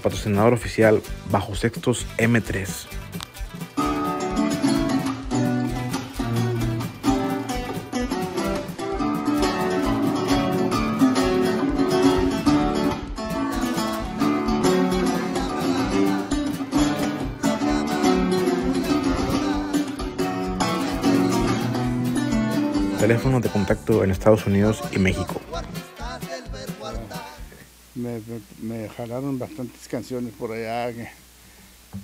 patrocinador oficial Bajo Sextos M3. Teléfonos de contacto en Estados Unidos y México me, jalaron bastantes canciones por allá,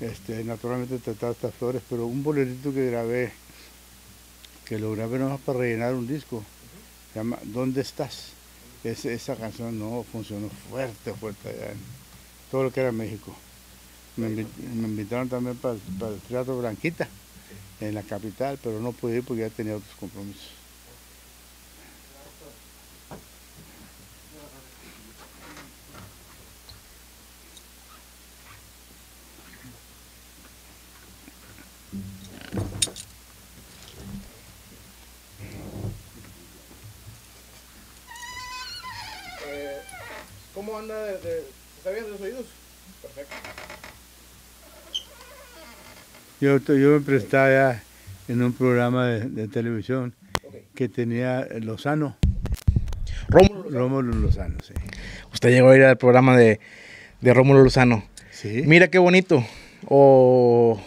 este, naturalmente trataba estas flores, pero un bolerito que grabé, que lo grabé nomás para rellenar un disco, se llama ¿Dónde estás? esa canción no funcionó fuerte, fuerte allá en todo lo que era México. Me, invitaron también para, para el Teatro Blanquita en la capital, pero no pude ir porque ya tenía otros compromisos. cómo anda de, de ¿Está bien de los oídos? Perfecto. Yo, yo me prestaba ya en un programa de, de televisión que tenía Lozano. Rómulo Lozano. sí. Usted llegó a ir al programa de, de Rómulo Lozano. Sí. Mira qué bonito. O.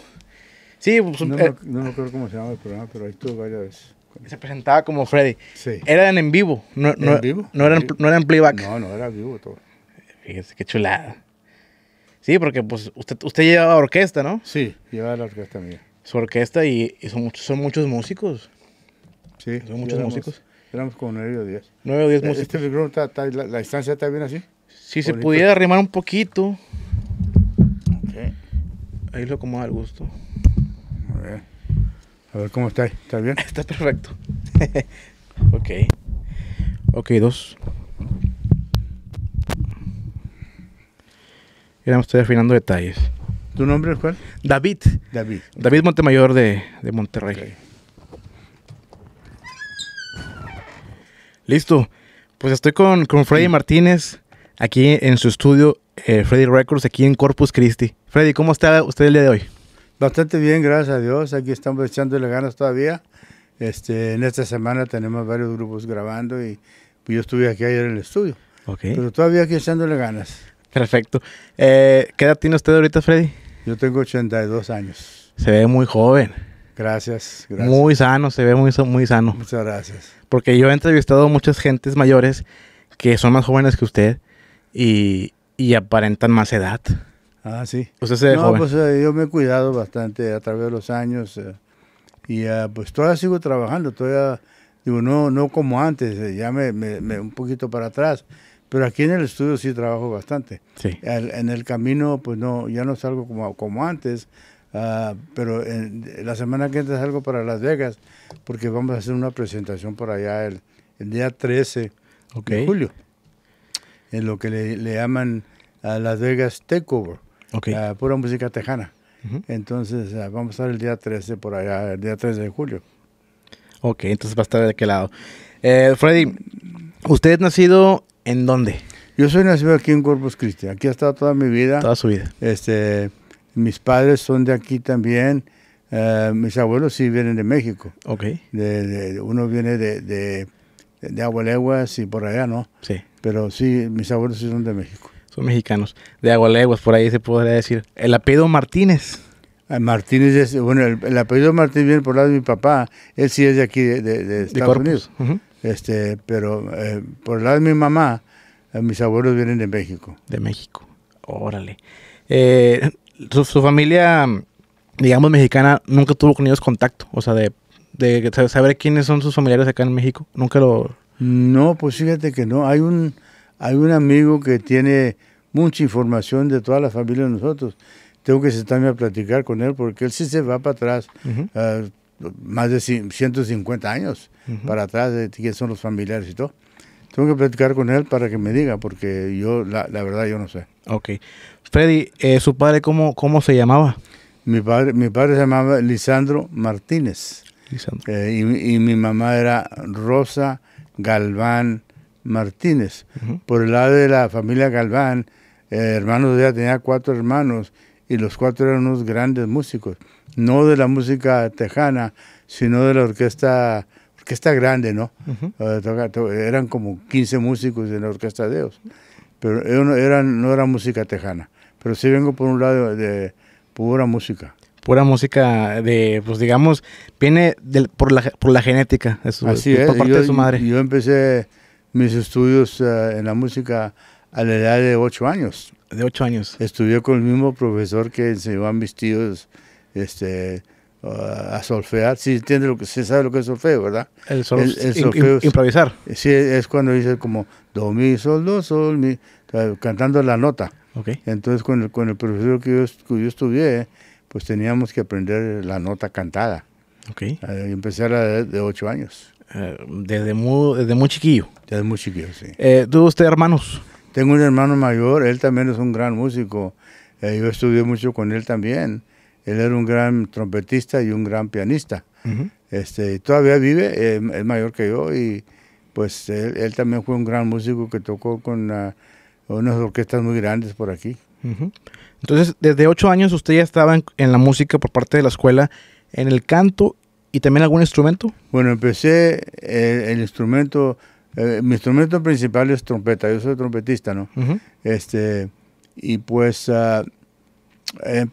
sí, pues, no, eh, no, me acuerdo cómo se llama el programa, pero ahí estuvo varias veces. Se presentaba como Freddy. Sí. Eran en vivo. No, ¿En no, vivo? No eran, no playback. No, no, era vivo todo. Fíjese, qué chulada. Sí, porque pues usted, usted llevaba orquesta, ¿no? Sí, llevaba la orquesta mía. Su orquesta y, son, muchos, son muchos músicos. Sí. Son muchos músicos. Éramos como nueve o diez. Nueve o diez eh, músicos. Este, la, distancia está bien así. Si se pudiera arrimar un poquito. Okay. Ahí lo acomoda al gusto. A ver. A ver cómo está. ¿Está bien? Está perfecto. ok. Ok, dos. estoy afinando detalles. ¿Tu nombre es cuál? David. David. David Montemayor de, de Monterrey. Listo. Pues estoy con, con Freddy Martínez aquí en su estudio, eh, Freddy Records, aquí en Corpus Christi. Freddy, ¿cómo está usted el día de hoy? Bastante bien, gracias a Dios. Aquí estamos echándole ganas todavía. Este, en esta semana tenemos varios grupos grabando y yo estuve aquí ayer en el estudio. Okay. Pero todavía aquí echándole ganas. Perfecto. Eh, ¿Qué edad tiene usted ahorita, Freddy? Yo tengo 82 años. Se ve muy joven. Gracias, gracias. Muy sano, se ve muy, muy sano. Muchas gracias. Porque yo he entrevistado a muchas gentes mayores que son más jóvenes que usted y, aparentan más edad. Ah, sí. no, pues eh, yo me he cuidado bastante a través de los años eh, y ah, pues todavía sigo trabajando, todavía, digo, no, no como antes, ya me, un poquito para atrás. Pero aquí en el estudio sí trabajo bastante. en el camino, pues no, ya no salgo como, como antes, ah, pero la semana que entra salgo para Las Vegas, porque vamos a hacer una presentación por allá el, día 13 de julio, en lo que le, llaman a Las Vegas Takeover, ah, pura música tejana. Entonces ah, vamos a estar el día 13 por allá, el día 13 de julio. Ok, entonces va a estar de aquel lado. Eh, Freddy, usted nacido ¿En dónde? Yo soy nacido aquí en Corpus Christi. Aquí he estado toda mi vida. Toda su vida. Este, mis padres son de aquí también. Eh, mis abuelos sí vienen de México. Ok. De, uno viene de, de, Agualeguas y por allá, ¿no? Sí. Pero sí, mis abuelos sí son de México. Son mexicanos. De Agualeguas, por ahí se podría decir. El apellido Martínez. Ah, Martínez es, bueno, el, apellido Martínez viene por lado de mi papá. Él sí es de aquí, de, Estados Unidos. Este, pero eh, por el lado de mi mamá, eh, mis abuelos vienen de México. De México, órale. Eh, su, familia, digamos, mexicana, nunca tuvo con ellos contacto, o sea, de, saber quiénes son sus familiares acá en México, nunca lo... No, pues fíjate que no, hay un, hay un amigo que tiene mucha información de toda la familia de nosotros. Tengo que sentarme a platicar con él porque él sí se va para atrás más de 150 años para atrás de quiénes son los familiares y todo. Tengo que platicar con él para que me diga, porque yo, la, verdad, yo no sé. Ok. Freddy, eh, ¿su padre cómo, cómo se llamaba? Mi padre, mi padre se llamaba Lisandro Martínez. Lisandro. Eh, y, mi mamá era Rosa Galván Martínez. Por el lado de la familia Galván, eh, hermanos de ella tenía cuatro hermanos y los cuatro eran unos grandes músicos, no de la música tejana, sino de la orquesta que está grande, ¿no? Ah, eran como 15 músicos de la orquesta de ellos, pero era, no era música tejana, pero sí vengo por un lado de pura música. Pura música de, pues digamos, viene por, la, por la genética, de su, es. parte de su madre. Yo empecé mis estudios eh, en la música a la edad de 8 años. De 8 años. Estudié con el mismo profesor que enseñó a mis tíos este, a solfear. Si entiende lo que se sabe lo que es solfeo, ¿verdad? El, solfeo improvisar. Sí, es, cuando dice como do mi sol do sol mi cantando la nota. Okay. Entonces con el, con el profesor que yo, estudié, pues teníamos que aprender la nota cantada. Okay. empecé a la de 8 años. Eh, desde, muy, desde muy chiquillo. Desde muy chiquillo, sí. Eh, ¿Tuvo usted hermanos? Tengo un hermano mayor, él también es un gran músico. Eh, yo estudié mucho con él también. Él era un gran trompetista y un gran pianista. este, todavía vive, em, es mayor que yo, y pues él, también fue un gran músico que tocó con ah, unas orquestas muy grandes por aquí. Entonces, desde ocho años usted ya estaba en, la música por parte de la escuela, en el canto y también algún instrumento. Bueno, empecé eh, el instrumento, eh, mi instrumento principal es trompeta, yo soy trompetista, ¿no? Este, y pues ah,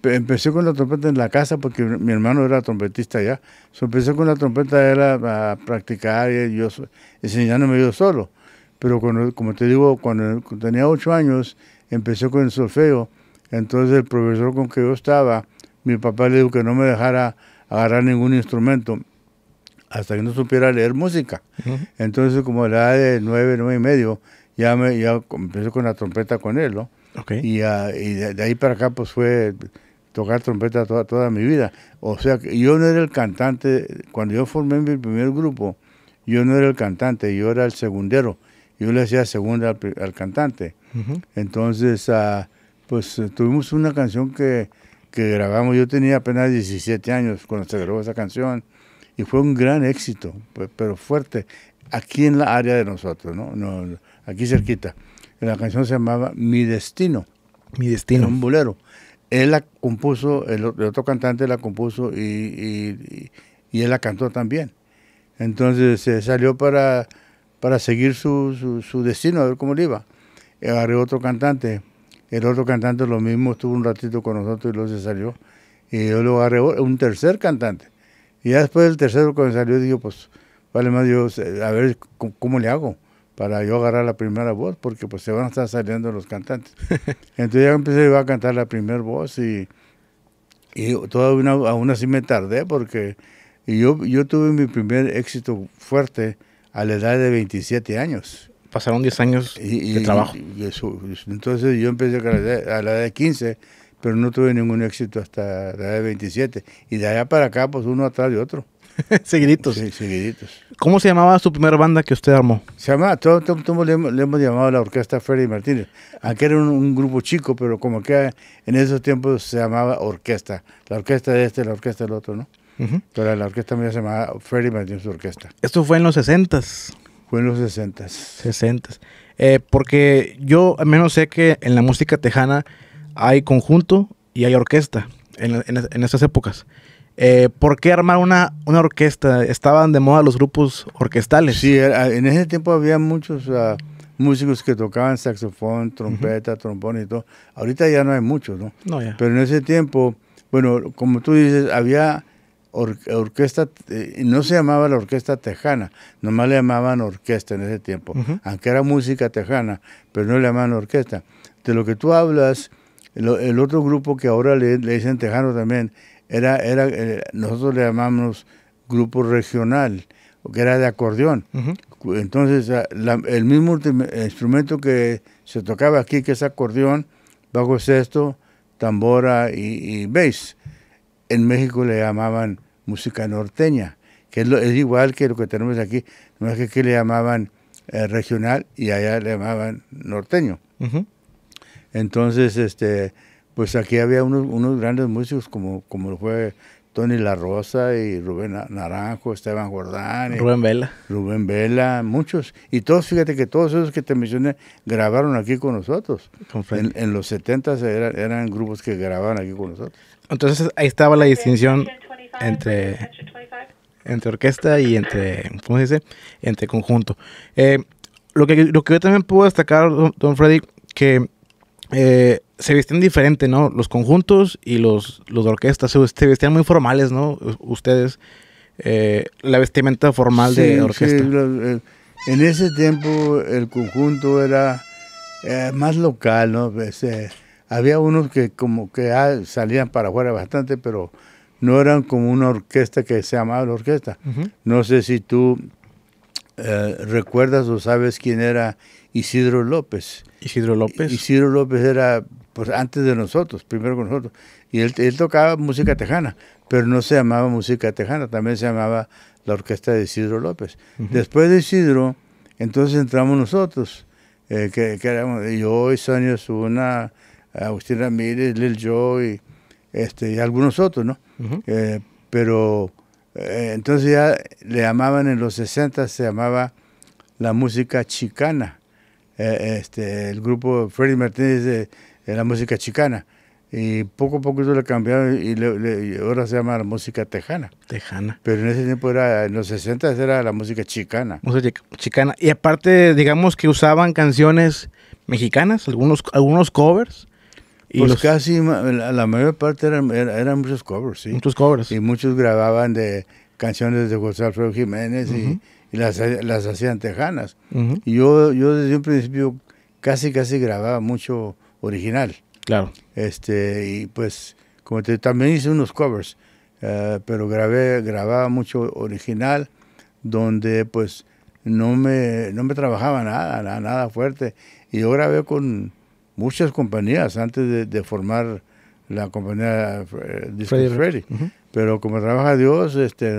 empecé con la trompeta en la casa porque mi hermano era trompetista ya. empecé con la trompeta era a practicar y yo enseñándome yo solo. Pero cuando, como te digo, cuando, tenía ocho años, empecé con el solfeo. Entonces el profesor con que yo estaba, mi papá le dijo que no me dejara agarrar ningún instrumento hasta que no supiera leer música. Entonces como a la edad de nueve, nueve y medio, ya, me, ya empecé con la trompeta con él, ¿no? Y, ah, de, ahí para acá pues fue tocar trompeta toda, toda mi vida. O sea, yo no era el cantante, cuando yo formé mi primer grupo, yo no era el cantante, yo era el segundero. Yo le hacía segunda al, cantante. Entonces, ah, pues eh, tuvimos una canción que, grabamos, yo tenía apenas 17 años cuando se grabó esa canción, y fue un gran éxito, pero fuerte, aquí en la área de nosotros, ¿no? no aquí cerquita. La canción se llamaba Mi Destino. Mi Destino. un bolero. Él la compuso, el, otro cantante la compuso y, él la cantó también. Entonces se eh, salió para, para seguir su, destino, a ver cómo le iba. Agarré otro cantante. El otro cantante lo mismo estuvo un ratito con nosotros y luego se salió. Y yo lo agarré un tercer cantante. Y ya después el tercero cuando salió, dije, pues, vale más, Dios, eh, a ver cómo le hago para yo agarrar la primera voz, porque pues se van a estar saliendo los cantantes. Entonces ya empecé a cantar la primera voz y, y todavía aún así me tardé porque y yo, yo tuve mi primer éxito fuerte a la edad de 27 años. Pasaron 10 años de trabajo. entonces yo empecé a la edad de 15, pero no tuve ningún éxito hasta la edad de 27. Y de allá para acá, pues uno atrás de otro. seguiditos. seguiditos. ¿Cómo se llamaba su primera banda que usted armó? Se llamaba, todo, le, hemos, llamado la Orquesta Freddy Martínez. Aunque era un, grupo chico, pero como que en esos tiempos se llamaba orquesta. La orquesta de este, la orquesta del otro, ¿no? la orquesta mía se llamaba Freddy Martínez Orquesta. Esto fue en los 60 Fue en los 60 60 eh, Porque yo al menos sé que en la música tejana hay conjunto y hay orquesta en esas épocas. Eh, ¿Por qué armar una, una orquesta? Estaban de moda los grupos orquestales. Sí, en ese tiempo había muchos ah, músicos que tocaban saxofón, trompeta, trombón y todo. Ahorita ya no hay muchos, ¿no? No, ya. Pero en ese tiempo, bueno, como tú dices, había orquesta, eh, no se llamaba la orquesta tejana, nomás le llamaban orquesta en ese tiempo, aunque era música tejana, pero no le llamaban orquesta. De lo que tú hablas, el, otro grupo que ahora le, le dicen tejano también, era, era eh, nosotros le llamamos grupo regional, que era de acordeón. Entonces, ah, el mismo instrumento que se tocaba aquí, que es acordeón, bajo sexto, tambora y, y bass, en México le llamaban música norteña, que es, igual que lo que tenemos aquí, no es que aquí le llamaban eh, regional y allá le llamaban norteño. Entonces, este, pues aquí había unos, unos grandes músicos como, como fue Tony La Rosa y Rubén Naranjo, Esteban Jordán. Eh, Rubén Vela. Rubén Vela, muchos. Y todos, fíjate que todos esos que te mencioné grabaron aquí con nosotros. en, los 70 eran grupos que grababan aquí con nosotros. Entonces ahí estaba la distinción entre, entre orquesta y entre, ¿cómo se dice? Entre conjunto. Eh, lo, que, lo que yo también puedo destacar, don, don Freddy, que eh, se vestían diferente, ¿no? Los conjuntos y los, los de orquesta se, vestían muy formales, ¿no? Ustedes, eh, la vestimenta formal de orquesta. Sí, en ese tiempo el conjunto era eh, más local, ¿no? Pues, eh, había unos que como que ah, salían para afuera bastante, pero no eran como una orquesta que se llamaba la orquesta. No sé si tú recuerdas o sabes quién era Isidro López. Isidro López. Isidro López era pues antes de nosotros, primero con nosotros. Y él, tocaba música tejana, pero no se llamaba música tejana, también se llamaba la orquesta de Isidro López. Después de Isidro, entonces entramos nosotros, eh, que, éramos yo y Sonia Osuna, Agustín Ramírez, Lil Joe este, y algunos otros, ¿no? Eh, pero eh, entonces ya le llamaban en los 60, se llamaba la música chicana. este, el grupo Freddy Martínez de en la música chicana. Y poco a poco eso lo cambiaron y, le, ahora se llama la música tejana. Tejana. Pero en ese tiempo era, en los 60 era la música chicana. Música chicana. Y aparte, digamos que usaban canciones mexicanas, algunos, algunos covers. Y pues casi la, mayor parte eran, muchos covers, sí. Muchos covers. Y muchos grababan de canciones de José Alfredo Jiménez y, las, las hacían tejanas. Y yo, yo desde un principio casi, casi grababa mucho original. Claro. Este, y pues, como te, también hice unos covers, eh, pero grabé, grababa mucho original, donde pues no me, me trabajaba nada, nada, fuerte. Y yo grabé con muchas compañías antes de, formar la compañía eh, Freddy. Pero como trabaja Dios, este,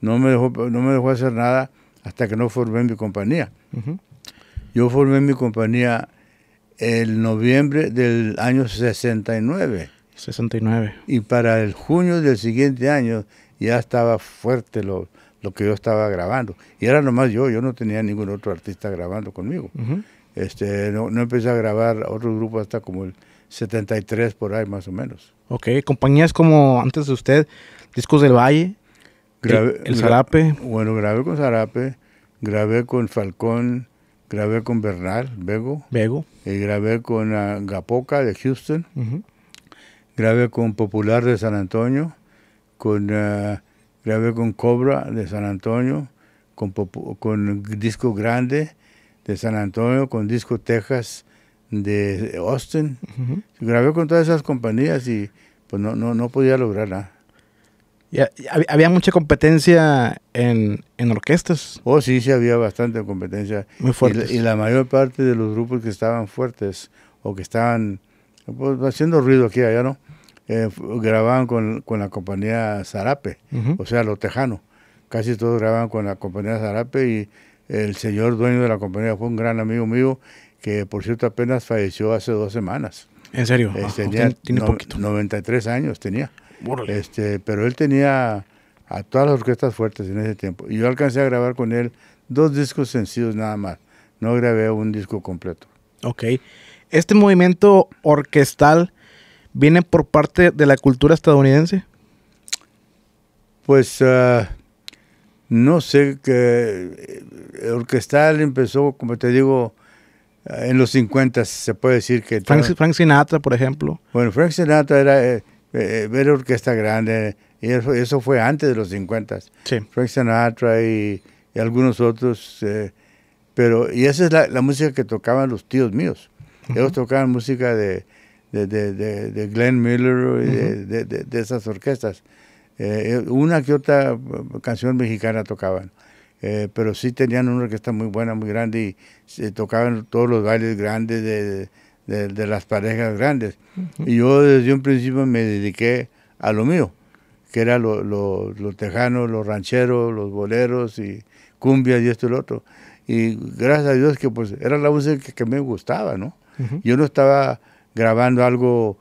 no, me dejó, no me dejó hacer nada hasta que no formé mi compañía. Yo formé mi compañía el noviembre del año 69. 69. Y para el junio del siguiente año ya estaba fuerte lo, lo que yo estaba grabando. Y era nomás yo, yo no tenía ningún otro artista grabando conmigo. este, no, no, empecé a grabar otro grupo hasta como el 73 por ahí más o menos. Ok, compañías como antes de usted, Discos del Valle, el, el Zarape. Bueno, grabé con Zarape, grabé con Falcón, grabé con Bernal, Bego. Bego. Eh, grabé con ah, Gapoca de Houston. Grabé con Popular de San Antonio. Con, ah, grabé con Cobra de San Antonio. Con, con Disco Grande de San Antonio. Con Disco Texas de Austin. Grabé con todas esas compañías y pues no, no, no podía lograr nada había mucha competencia en, en, orquestas. Oh, sí, sí, había bastante competencia. Muy fuerte. Y, la mayor parte de los grupos que estaban fuertes o que estaban pues, haciendo ruido aquí allá, ¿no? Eh, grababan con, con, la compañía Zarape, o sea, los tejano Casi todos grababan con la compañía Zarape y el señor dueño de la compañía fue un gran amigo mío que, por cierto, apenas falleció hace dos semanas. ¿En serio? Este, ah, tiene poquito. 93 años tenía. Este, pero él tenía a todas las orquestas fuertes en ese tiempo. Y yo alcancé a grabar con él dos discos sencillos nada más. No grabé un disco completo. Ok. ¿Este movimiento orquestal viene por parte de la cultura estadounidense? Pues ah, no sé, que eh, orquestal empezó, como te digo, en los 50 se puede decir que... Frank, Sinatra, por ejemplo. Bueno, Frank Sinatra era, eh, eh, eh, ver orquesta grande, y eso, fue antes de los 50. Sí. Frank Sinatra y, algunos otros. Eh, pero, y esa es la, música que tocaban los tíos míos. Ellos tocaban música de, de, de, Glenn Miller y de, esas orquestas. una que otra canción mexicana tocaban. pero sí tenían una orquesta muy buena, muy grande y tocaban todos los bailes grandes de de, las parejas grandes. Y yo desde un principio me dediqué a lo mío, que era los lo, los rancheros, los boleros y cumbias y esto y lo otro. Y gracias a Dios que pues era la música que, me gustaba, ¿no? Yo no estaba grabando algo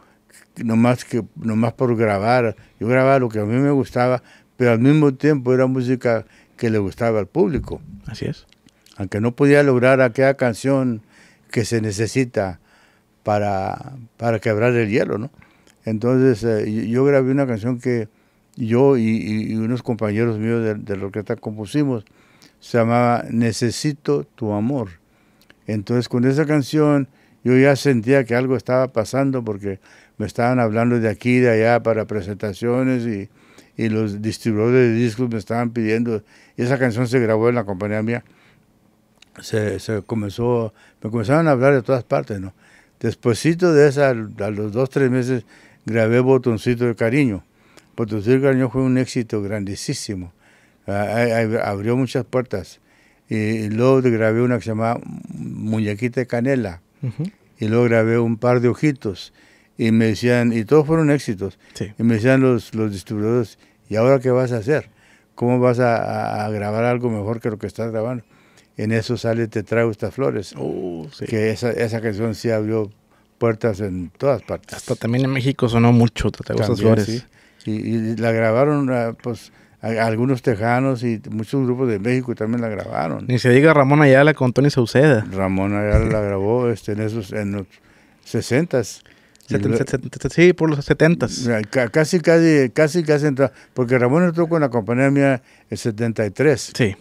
nomás, que, nomás por grabar, yo grababa lo que a mí me gustaba, pero al mismo tiempo era música que le gustaba al público. Así es. Aunque no podía lograr aquella canción que se necesita para, para quebrar el hielo, ¿no? Entonces eh, yo grabé una canción que yo y, unos compañeros míos de, de la orquesta compusimos, se llamaba Necesito tu amor. Entonces con esa canción yo ya sentía que algo estaba pasando porque me estaban hablando de aquí y de allá para presentaciones y, y los distribuidores de discos me estaban pidiendo. esa canción se grabó en la compañía mía. Se, se, comenzó, me comenzaron a hablar de todas partes, ¿no? Después de esa, a los dos, tres meses, grabé Botoncito de Cariño. Botoncito de Cariño fue un éxito grandísimo. Ah, ah, ah, abrió muchas puertas. Y, luego grabé una que se llamaba Muñequita de Canela. Y luego grabé un par de ojitos. Y me decían, y todos fueron éxitos. Y me decían los, los distribuidores, ¿y ahora qué vas a hacer? ¿Cómo vas a grabar algo mejor que lo que estás grabando? en eso sale Te traigo estas flores. Oh, que esa, canción sí abrió puertas en todas partes. Hasta también en México sonó mucho Te traigo estas flores. Y, la grabaron ah, pues algunos tejanos y muchos grupos de México también la grabaron. Ni se diga Ramón Ayala con Tony Sauceda. Ramón Ayala la grabó este, en esos en los 60 Sí, por los 70. Casi, casi, casi, casi entró, porque Ramón entró con la compañía mía en 73. Sí.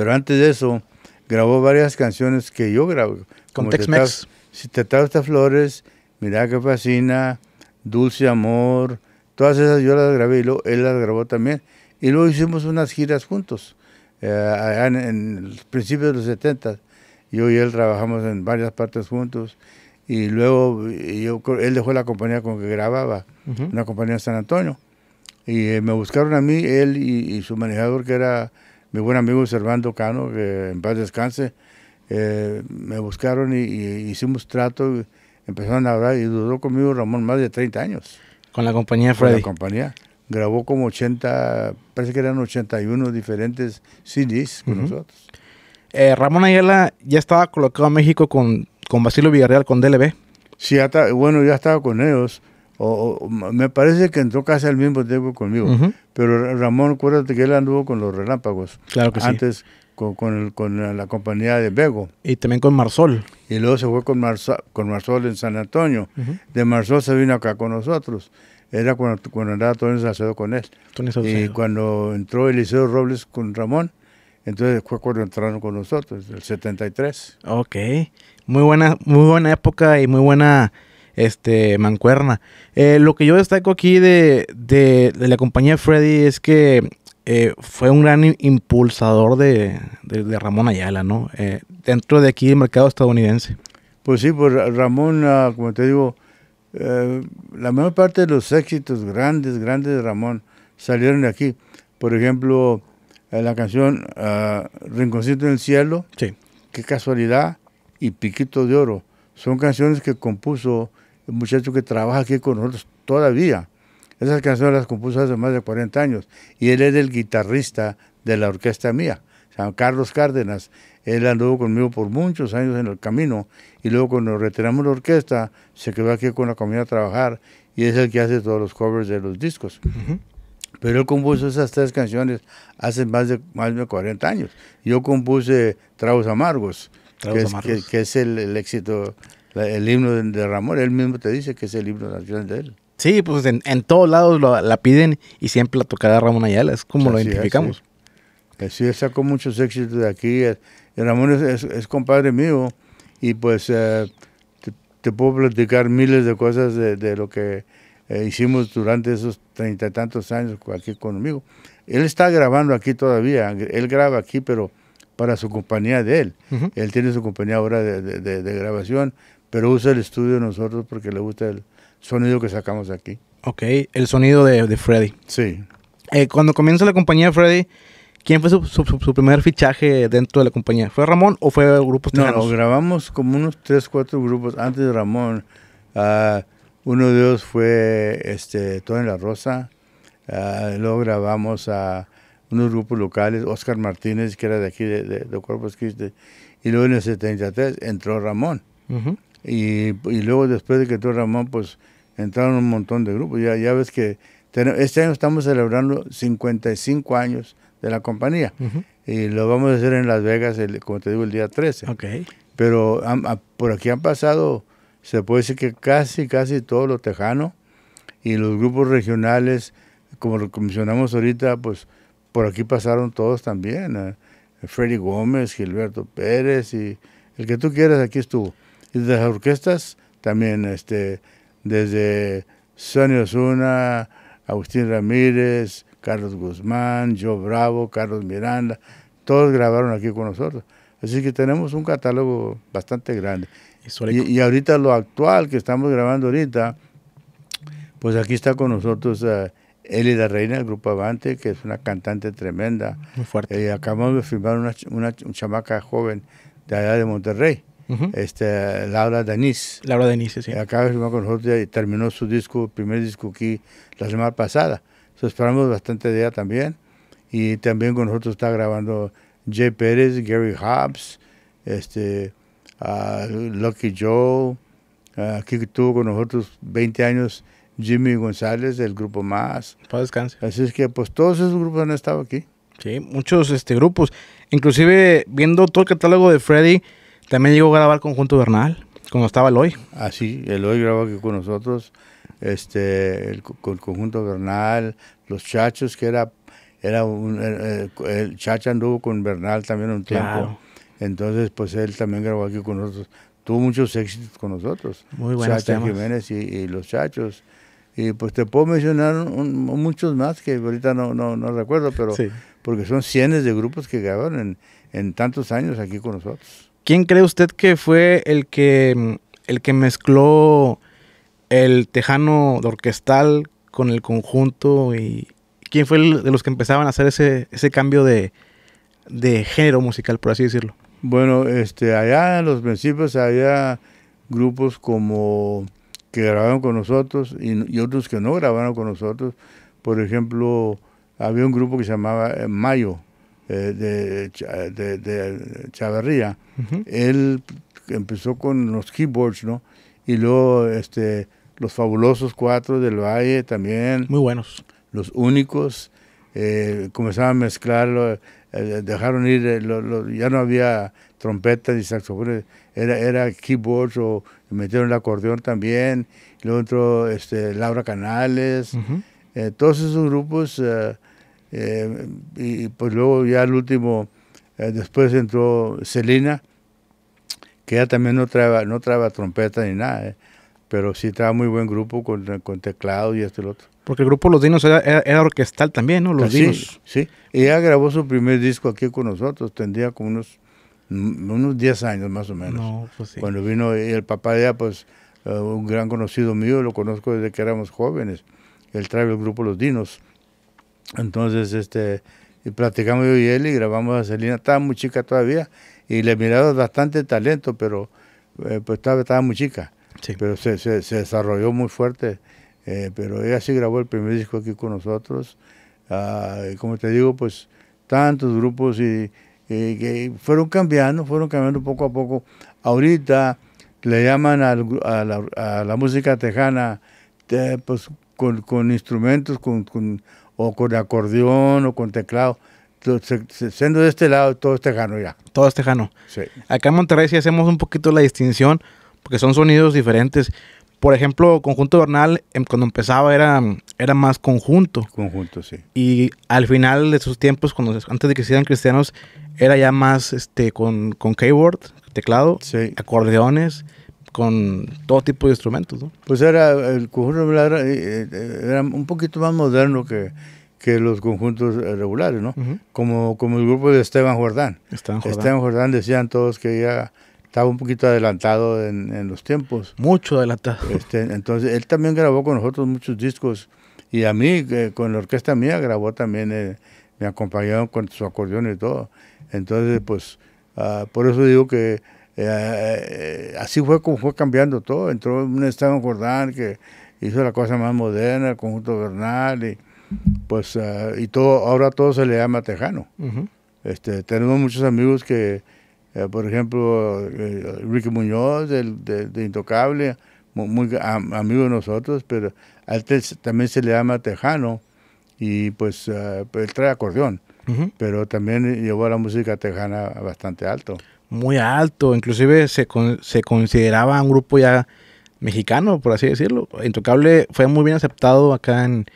Pero antes de eso, grabó varias canciones que yo grabo. Con Tex-Mex. Si te estas flores, Mirá que fascina, Dulce Amor, todas esas yo las grabé y él las grabó también. Y luego hicimos unas giras juntos, eh, en, los principios de los 70. Yo y él trabajamos en varias partes juntos. Y luego él dejó la compañía con que grababa, una compañía de San Antonio. Y eh, me buscaron a mí, él y su manejador que era mi buen amigo Servando Cano, que en paz descanse, eh, me buscaron y, hicimos trato, empezaron a hablar y duró conmigo Ramón más de 30 años. Con la compañía Freddy. Con la compañía. Grabó como 80, parece que eran 81 diferentes CDs con nosotros. Eh, Ramón Ayala ya estaba colocado en México con, con Basilio Villarreal, con DLB. Sí, bueno, ya estaba con ellos. O, me parece que entró casi al mismo tiempo conmigo. Pero Ramón, acuérdate que él anduvo con los relámpagos. Claro que Antes sí. con, con, la, compañía de Bego. Y también con Marsol. Y luego se fue con, Marsol, en San Antonio. De Marsol se vino acá con nosotros. Era cuando, andaba Tony Salcedo con él. Y cuando entró Eliseo Robles con Ramón, entonces fue cuando entraron con nosotros, el 73. Ok. Muy buena, muy buena época y muy buena este, mancuerna. Eh, lo que yo destaco aquí de, la compañía Freddy es que eh, fue un gran impulsador de, Ramón Ayala, ¿no? Eh, dentro de aquí del mercado estadounidense. Pues sí, pues Ramón, ah, como te digo, la mayor parte de los éxitos grandes, grandes de Ramón salieron de aquí. Por ejemplo, la canción ah, Rinconcito en el Cielo, sí. Qué casualidad, y Piquito de Oro. Son canciones que compuso muchacho que trabaja aquí con nosotros todavía. Esas canciones las compuso hace más de 40 años y él es el guitarrista de la orquesta mía, San Carlos Cárdenas. Él anduvo conmigo por muchos años en el camino y luego cuando retiramos la orquesta se quedó aquí con la comida a trabajar y es el que hace todos los covers de los discos. Pero él compuso esas tres canciones hace más de, más de 40 años. Yo compuse Tragos Amargos, que es, el, el éxito el himno de Ramón, él mismo te dice que es el himno nacional de él. Sí, pues en, todos lados lo, la piden y siempre la tocará Ramón Ayala, es como lo identificamos. sí, sacó muchos éxitos de aquí. Eh, Ramón es, es, compadre mío y pues eh, te, puedo platicar miles de cosas de, lo que eh, hicimos durante esos treinta y tantos años aquí conmigo. Él está grabando aquí todavía, él graba aquí, pero para su compañía de él. Él tiene su compañía ahora de, de, de grabación, pero usa el estudio nosotros porque le gusta el sonido que sacamos aquí. Ok, el sonido de, Freddy. Sí. Eh, cuando comienza la compañía Freddy, ¿quién fue su, primer fichaje dentro de la compañía? ¿Fue Ramón o fue grupos grupo? No, grabamos como unos 3, 4 grupos antes de Ramón. Ah, uno de ellos fue este, Todo la Rosa. Uh, luego grabamos a unos grupos locales, Oscar Martínez, que era de aquí, de, de, de Y luego en el 73 entró Ramón. Y, luego después de que tú, Ramón, pues entraron un montón de grupos. Ya, ya ves que este año estamos celebrando 55 años de la compañía. Y lo vamos a hacer en Las Vegas, el, como te digo, el día 13. Pero por aquí han pasado, se puede decir que casi, casi todo lo tejano y los grupos regionales, como lo comisionamos ahorita, pues por aquí pasaron todos también. ¿eh? Freddy Gómez, Gilberto Pérez y el que tú quieras, aquí estuvo y de las orquestas también, este, desde Sonia Osuna, Agustín Ramírez, Carlos Guzmán, Joe Bravo, Carlos Miranda, todos grabaron aquí con nosotros. Así que tenemos un catálogo bastante grande. Y, ahorita lo actual que estamos grabando ahorita, pues aquí está con nosotros uh, eh, Elida Reina, el grupo Avante, que es una cantante tremenda. Muy fuerte. Eh, acabamos de filmar una chamaca joven de allá de Monterrey este, Laura Denis. Laura Denis, sí. Acaba de firmar con nosotros y terminó su disco, primer disco aquí la semana pasada. esperamos bastante de ella también. Y también con nosotros está grabando Jay Pérez, Gary Hobbs, este, ah, Lucky Joe. Ah, aquí tuvo con nosotros 20 años Jimmy González del grupo Más. Para descanse. Así es que pues todos esos grupos han estado aquí. Sí, muchos este, grupos. Inclusive viendo todo el catálogo de Freddy, también llegó a grabar Conjunto Bernal, cuando estaba Eloy. así ah, sí, Eloy grabó aquí con nosotros, este, el, con el Conjunto Bernal, Los Chachos, que era, era eh, eh, el, Chacha anduvo con Bernal también un tiempo. Entonces, pues él también grabó aquí con nosotros. Tuvo muchos éxitos con nosotros. Muy buenos Chacha Jiménez y, Los Chachos. Y pues te puedo mencionar muchos más que ahorita no, no, recuerdo, pero porque son cientos de grupos que grabaron en, en tantos años aquí con nosotros. ¿Quién cree usted que fue el que, mm, el que mezcló el tejano de orquestal con el conjunto? ¿Y quién fue de los que empezaban a hacer ese, ese cambio de, género musical, por así decirlo? Bueno, este, allá en los principios había grupos como que grabaron con nosotros y, y, otros que no grabaron con nosotros. Por ejemplo, había un grupo que se llamaba eh, Mayo, eh, de, de, Chavarría, él empezó con los keyboards, ¿no? Y luego este, los fabulosos cuatro del Valle también. Muy buenos. Los únicos. Eh, comenzaron a mezclarlo, eh, dejaron ir, eh, ya no había trompetas ni saxofones, era, era keyboards o metieron el acordeón también. Luego entró este, Laura Canales. todos esos grupos eh, y pues luego ya el último, eh, después entró Selina que ya también no traba, no traba trompeta ni nada, eh, pero sí traba muy buen grupo con, con, teclado y este y otro. Porque el grupo Los Dinos era, orquestal también, ¿no? Los ah, Dinos. Sí, ella grabó su primer disco aquí con nosotros, tendría como unos mm, unos 10 años más o menos. Pues Cuando vino el papá de ella, pues un gran conocido mío, lo conozco desde que éramos jóvenes. Él trae el grupo Los Dinos entonces, este, y platicamos yo y él y grabamos a Selena. Estaba muy chica todavía y le miraba bastante talento, pero eh, pues estaba, estaba, muy chica. Pero se, se, desarrolló muy fuerte. Eh, pero ella sí grabó el primer disco aquí con nosotros. Ah, como te digo, pues tantos grupos y, fueron cambiando, fueron cambiando poco a poco. Ahorita le llaman a, la, música tejana, eh, pues con, con instrumentos, con o con acordeón o con teclado. siendo de este lado, todo es tejano ya. Todo es tejano. Sí. Acá en Monterrey sí hacemos un poquito la distinción, porque son sonidos diferentes. Por ejemplo, Conjunto Bernal, em, cuando empezaba era, era más conjunto. Conjunto, sí. Y al final de sus tiempos, cuando, antes de que se cristianos, era ya más este, con, con keyboard, teclado, acordeones con todo tipo de instrumentos. Pues era, el conjunto eh, eh, era, un poquito más moderno que, que los conjuntos eh, regulares, ¿no? como, como el grupo de Esteban Jordán. Esteban Jordán. decían todos que ya estaba un poquito adelantado en, en los tiempos. Mucho adelantado. Este, entonces, él también grabó con nosotros muchos discos y a mí, con la orquesta mía, grabó también, me acompañaron con su acordeón y todo. Entonces, pues, ah, por eso digo que eh, eh, así fue como fue cambiando todo. Entró un estado Jordán que hizo la cosa más moderna, el conjunto Bernal, y pues eh, y todo, ahora todo se le llama Tejano. este, tenemos muchos amigos que, por ejemplo, Ricky Muñoz del, de, Intocable, muy, amigo de nosotros, pero a él también se le llama Tejano y pues él trae acordeón pero también llevó la música tejana bastante alto. Muy alto, inclusive se, consideraba un grupo ya mexicano, por así decirlo. Intocable fue muy bien aceptado acá en,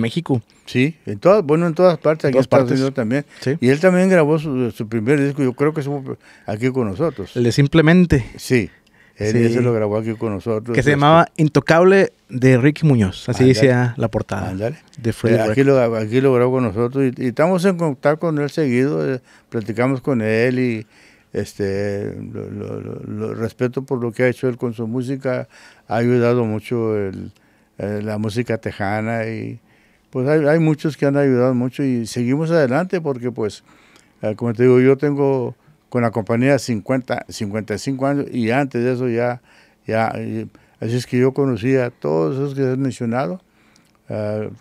México. Sí, en todas, bueno, en todas partes, aquí en Estados también. Y él también grabó su, su, primer disco, yo creo que estuvo aquí con nosotros. de simplemente. Sí. Él sí. lo grabó aquí con nosotros. Que se este. llamaba Intocable de Ricky Muñoz. Así dice la portada. aquí, lo, aquí lo grabó con nosotros y, estamos en contacto con él seguido. Eh, platicamos con él y este respeto por lo que ha hecho él con su música. Ha ayudado mucho eh, la música tejana y pues hay, muchos que han ayudado mucho y seguimos adelante porque pues, eh, como te digo, yo tengo con la compañía 50, 55 años y antes de eso ya, ya así es que yo conocía a todos esos que has mencionado,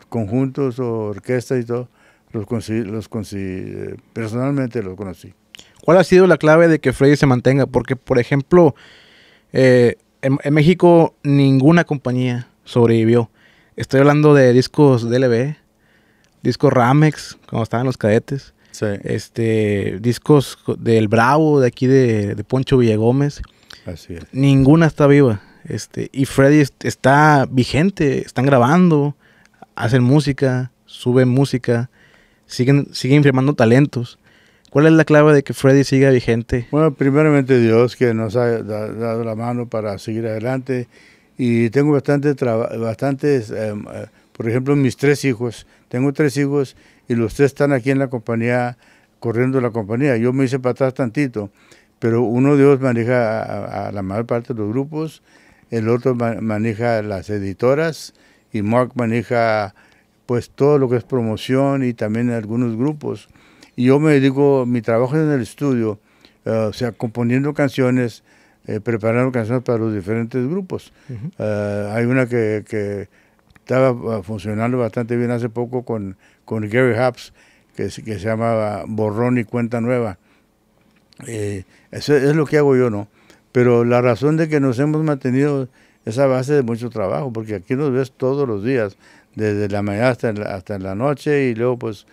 conjuntos o orquestas y todo, los, los personalmente los conocí. ¿Cuál ha sido la clave de que Freddy se mantenga? Porque, por ejemplo, eh, en, México ninguna compañía sobrevivió. Estoy hablando de discos DLB, discos Ramex, cuando estaban los cadetes. Este, discos del Bravo, de aquí de, Poncho Villagómez. Ninguna está viva. Este, y Freddy está vigente, están grabando, hacen música, suben música, siguen, siguen firmando talentos. ¿Cuál es la clave de que Freddy siga vigente? Bueno, primeramente Dios que nos ha dado la mano para seguir adelante y tengo bastante bastantes, em, eh, por ejemplo, mis tres hijos, tengo tres hijos y los tres están aquí en la compañía, corriendo la compañía. Yo me hice para atrás tantito, pero uno de ellos maneja a, la mayor parte de los grupos, el otro maneja las editoras y Mark maneja pues todo lo que es promoción y también algunos grupos. Y yo me dedico, mi trabajo es en el estudio, eh, o sea, componiendo canciones, eh, preparando canciones para los diferentes grupos. Eh, hay una que, que estaba funcionando bastante bien hace poco con con Gary Hobbs, que, se llamaba Borrón y Cuenta Nueva. Eh, eso es lo que hago yo, ¿no? Pero la razón de que nos hemos mantenido esa base de mucho trabajo, porque aquí nos ves todos los días, desde la mañana hasta la, hasta la noche, y luego pues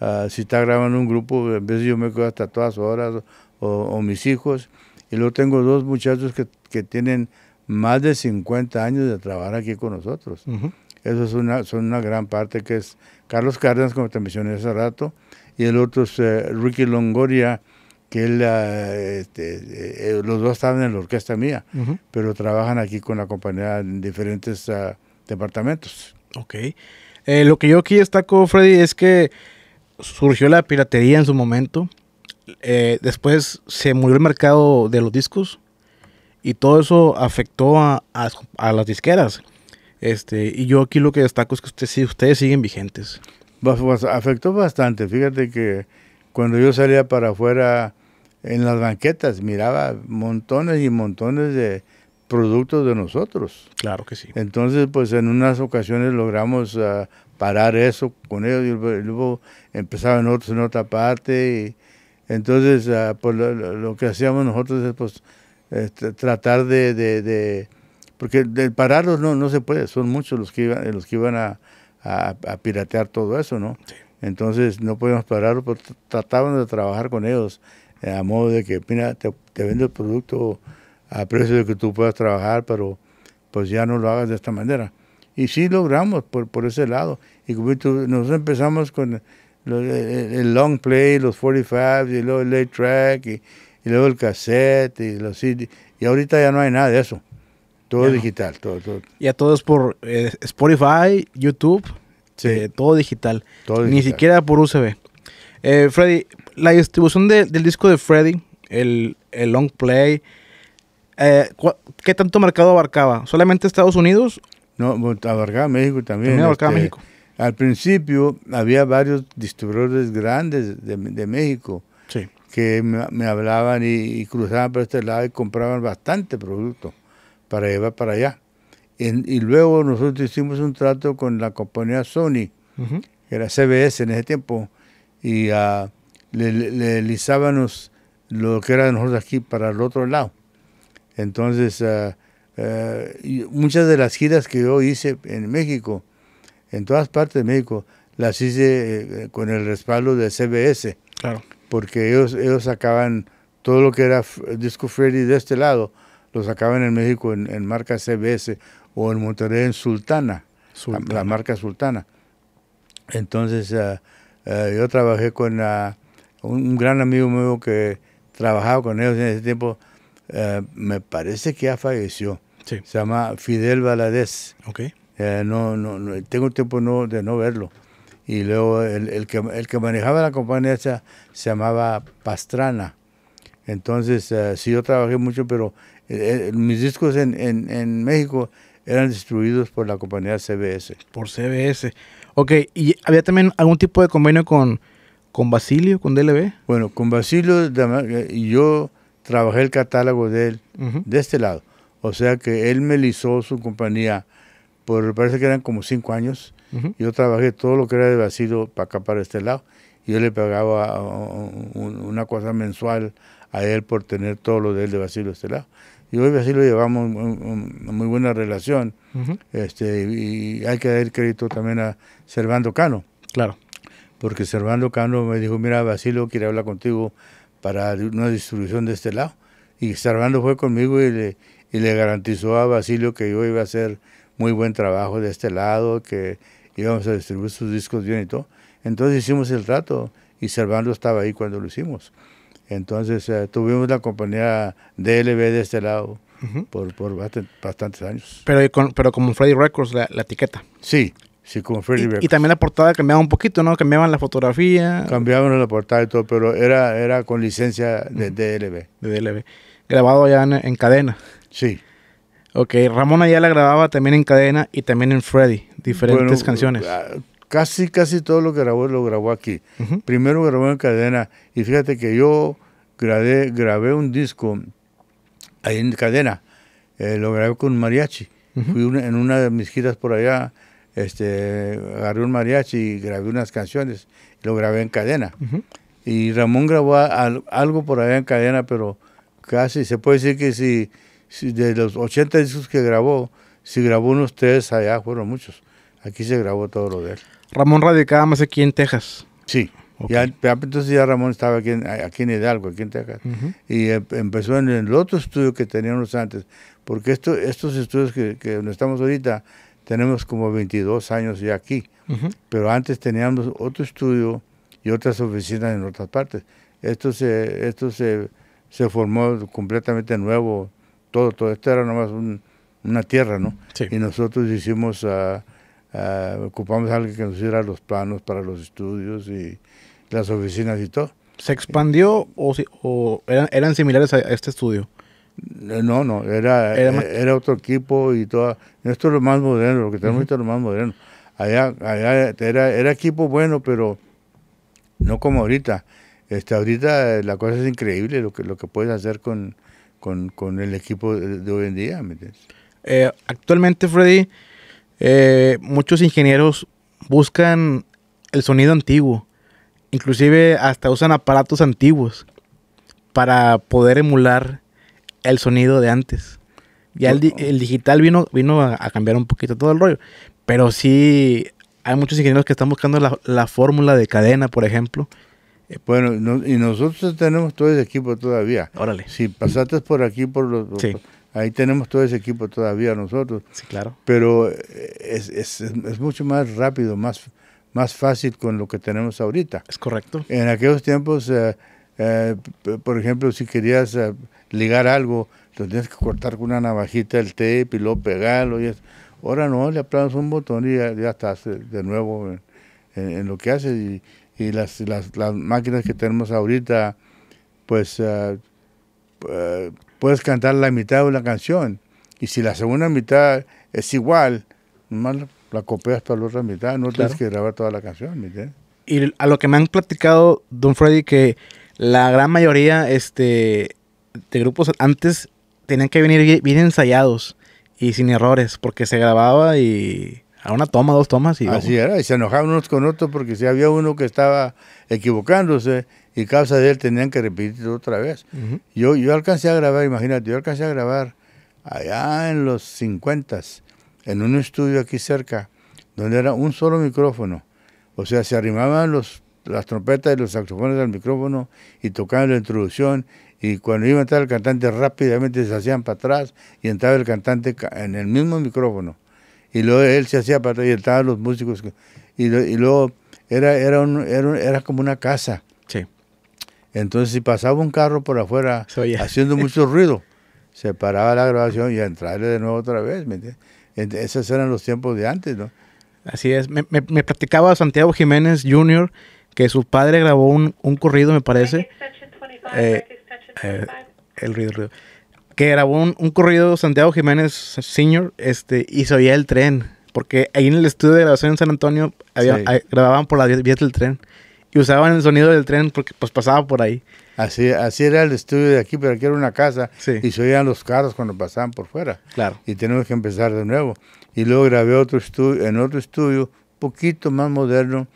ah, si está grabando un grupo, a veces yo me quedo hasta todas horas, o, mis hijos, y luego tengo dos muchachos que, que, tienen más de 50 años de trabajar aquí con nosotros. Ajá. Eso es una, son una gran parte que es Carlos Cárdenas, como te mencioné hace rato, y el otro es eh, Ricky Longoria, que él, ah, este, eh, eh, los dos estaban en la orquesta mía, pero trabajan aquí con la compañía en diferentes ah, departamentos. Ok. lo que yo aquí destaco, Freddy, es que surgió la piratería en su momento, después se murió el mercado de los discos, y todo eso afectó a las disqueras. Este, y yo aquí lo que destaco es que ustedes siguen vigentes. Pues, afectó bastante. Fíjate que cuando yo salía para afuera en las banquetas, miraba montones y montones de productos de nosotros. Claro que sí. Entonces, pues en unas ocasiones logramos ah, parar eso con ellos y luego empezaban otros en otra parte. Y entonces, ah, pues, lo, que hacíamos nosotros es pues, este, tratar de porque de pararlos no, no se puede, son muchos los que, los que iban a, piratear todo eso, ¿no? Entonces no podíamos pararlos, pero trataban de trabajar con ellos eh, a modo de que, mira, te, vende el producto a precio de que tú puedas trabajar, pero pues ya no lo hagas de esta manera. Y sí logramos por, por ese lado. Y nosotros empezamos con el, long play, los 45 y luego el late track y, y luego el cassette y los CD. Y ahorita ya no hay nada de eso. Todo digital, todo, todo. Y a todos por eh, Spotify, YouTube, eh, todo, digital. Ni siquiera por USB. Eh, Freddy, la distribución del disco de Freddy, el, long play, ¿qué tanto mercado abarcaba? ¿Solamente Estados Unidos? No, abarcaba México también. abarcaba este, México. Al principio había varios distribuidores grandes de, México que me, hablaban y, y, cruzaban por este lado y compraban bastante producto para llevar para allá. Y, luego nosotros hicimos un trato con la compañía Sony, que era CBS en ese tiempo, y ah, le, le, lo que era de aquí para el otro lado. Entonces, ah, ah, muchas de las giras que yo hice en México, en todas partes de México, las hice eh, con el respaldo de CBS. Porque ellos, ellos sacaban todo lo que era disco Freddy de este lado los sacaban en México en, marca CBS o en Monterrey en Sultana, La, marca Sultana. Entonces ah, ah, yo trabajé con ah, un, gran amigo mío que trabajaba con ellos en ese tiempo, me parece que ya falleció. Se llama Fidel Valadez. Eh, no, no, tengo tiempo de no verlo. Y luego el, que, el que manejaba la compañía se llamaba Pastrana. Entonces, eh, sí, yo trabajé mucho, pero eh, eh, mis discos en, México eran distribuidos por la compañía CBS. Por CBS. Ok, ¿y había también algún tipo de convenio con, con Basilio, con DLB? Bueno, con Basilio yo trabajé el catálogo de él, de este lado. O sea que él me lizó su compañía por, parece que eran como cinco años. Yo trabajé todo lo que era de Basilio para acá, para este lado. Yo le pagaba una cosa mensual a él por tener todo lo de él de Basilio lado Y hoy Basilio llevamos una muy buena relación este, y hay que dar crédito también a Servando Cano. Claro. Porque Servando Cano me dijo, mira, Basilio quiere hablar contigo para una distribución de este lado. Y Servando fue conmigo y le, le garantizó a Basilio que yo iba a hacer muy buen trabajo de este lado, que íbamos a distribuir sus discos bien y todo. Entonces hicimos el trato y Servando estaba ahí cuando lo hicimos. Entonces eh, tuvimos la compañía DLB de este lado por, bastantes años. Pero, con, pero como Freddy Records, la, etiqueta. Sí, Sí, como Freddy y, y, también la portada cambiaba un poquito, ¿no? Cambiaban la fotografía. Cambiaban la portada y todo, pero era, era con licencia de DLB. De DLB. Grabado ya en, cadena. Sí. Ok, Ramón allá la grababa también en cadena y también en Freddy, diferentes canciones. Ah, Casi, casi todo lo que grabó lo grabó aquí. Primero grabó en cadena y fíjate que yo grabé, grabé un disco ahí en cadena. Eh, lo grabé con mariachi. Fui en una de mis giras por allá, este, agarré un mariachi y grabé unas canciones. Lo grabé en cadena. Y Ramón grabó algo por allá en cadena, pero casi se puede decir que si, de los 80 discos que grabó, si grabó unos tres allá, fueron muchos. Aquí se grabó todo lo de él. Ramón radicaba más aquí en Texas. Sí. entonces ya Ramón estaba aquí en, aquí Hidalgo, aquí en Texas. Y eh, empezó en el otro estudio que teníamos antes, porque esto, estos estudios que, que estamos ahorita, tenemos como 22 años ya aquí, pero antes teníamos otro estudio y otras oficinas en otras partes. Esto se, esto se, formó completamente nuevo, todo, todo. Esto era nomás una tierra, ¿no? Y nosotros hicimos... Ah, Ah, ocupamos a alguien que nos hiciera los planos para los estudios y las oficinas y todo. ¿Se expandió o, eran, eran, similares a este estudio? Eh, no, no, era, era, eh, otro equipo y todo. Esto es lo más moderno, lo que tenemos es lo más moderno. Allá, era, equipo bueno, pero no como ahorita. Este, ahorita eh, la cosa es increíble lo que, lo que puedes hacer con, con, con el equipo de hoy en día. ¿me actualmente, Freddy, eh, muchos ingenieros buscan el sonido antiguo, inclusive hasta usan aparatos antiguos para poder emular el sonido de antes. Ya el, digital vino, vino a, cambiar un poquito todo el rollo, pero sí hay muchos ingenieros que están buscando la, fórmula de cadena, por ejemplo, eh, bueno, y nosotros tenemos todo ese equipo todavía. Órale. Si pasaste por aquí, por los... Sí. Ahí tenemos todo ese equipo todavía nosotros. Sí, claro. Pero eh, es, mucho más rápido, más, más fácil con lo que tenemos ahorita. Es correcto. En aquellos tiempos, eh, eh, por ejemplo, si querías ligar algo, lo tenías que cortar con una navajita el tape y luego pegarlo. Y Ahora no, le aplastas un botón y ya, estás de nuevo en, lo que haces. Y, las, máquinas que tenemos ahorita, pues puedes cantar la mitad de una canción. Y si la segunda mitad es igual, nomás la copias para la otra mitad, no tienes que grabar toda la canción, Y a lo que me han platicado, Don Freddy, que la gran mayoría este, de grupos antes tenían que venir bien, ensayados y sin errores, porque se grababa y a una toma, dos tomas y... Así era, y se enojaban unos con otros porque si había uno que estaba equivocándose, y causa de él tenían que repetirlo otra vez. yo, yo alcancé a grabar, imagínate, yo alcancé a grabar allá en los 50 en un estudio aquí cerca, donde era un solo micrófono. O sea, se arrimaban los, las trompetas y los saxofones al micrófono y tocaban la introducción y cuando iba a entrar el cantante rápidamente se hacían para atrás y entraba el cantante en el mismo micrófono. Y luego él se hacía para atrás y estaban los músicos. Y, luego era, era, era, era como una casa. Sí. Entonces, si pasaba un carro por afuera haciendo mucho ruido, se paraba la grabación y a entrarle de nuevo otra vez. ¿me Esos eran los tiempos de antes, ¿no? Así es. Me, me, platicaba Santiago Jiménez Jr. que su padre grabó un, un corrido, me parece. Eh, eh, el ruido, ruido. Que grabó un, un corrido Santiago Jiménez Sr. Este, y se oía el tren. Porque ahí en el estudio de grabación en San Antonio ah, grababan por la vía del tren y usaban el sonido del tren porque pues pasaba por ahí. Así, así era el estudio de aquí, pero aquí era una casa y se oían los carros cuando pasaban por fuera. Claro. Y tenemos que empezar de nuevo. Y luego grabé otro estudio, en otro estudio, poquito más moderno,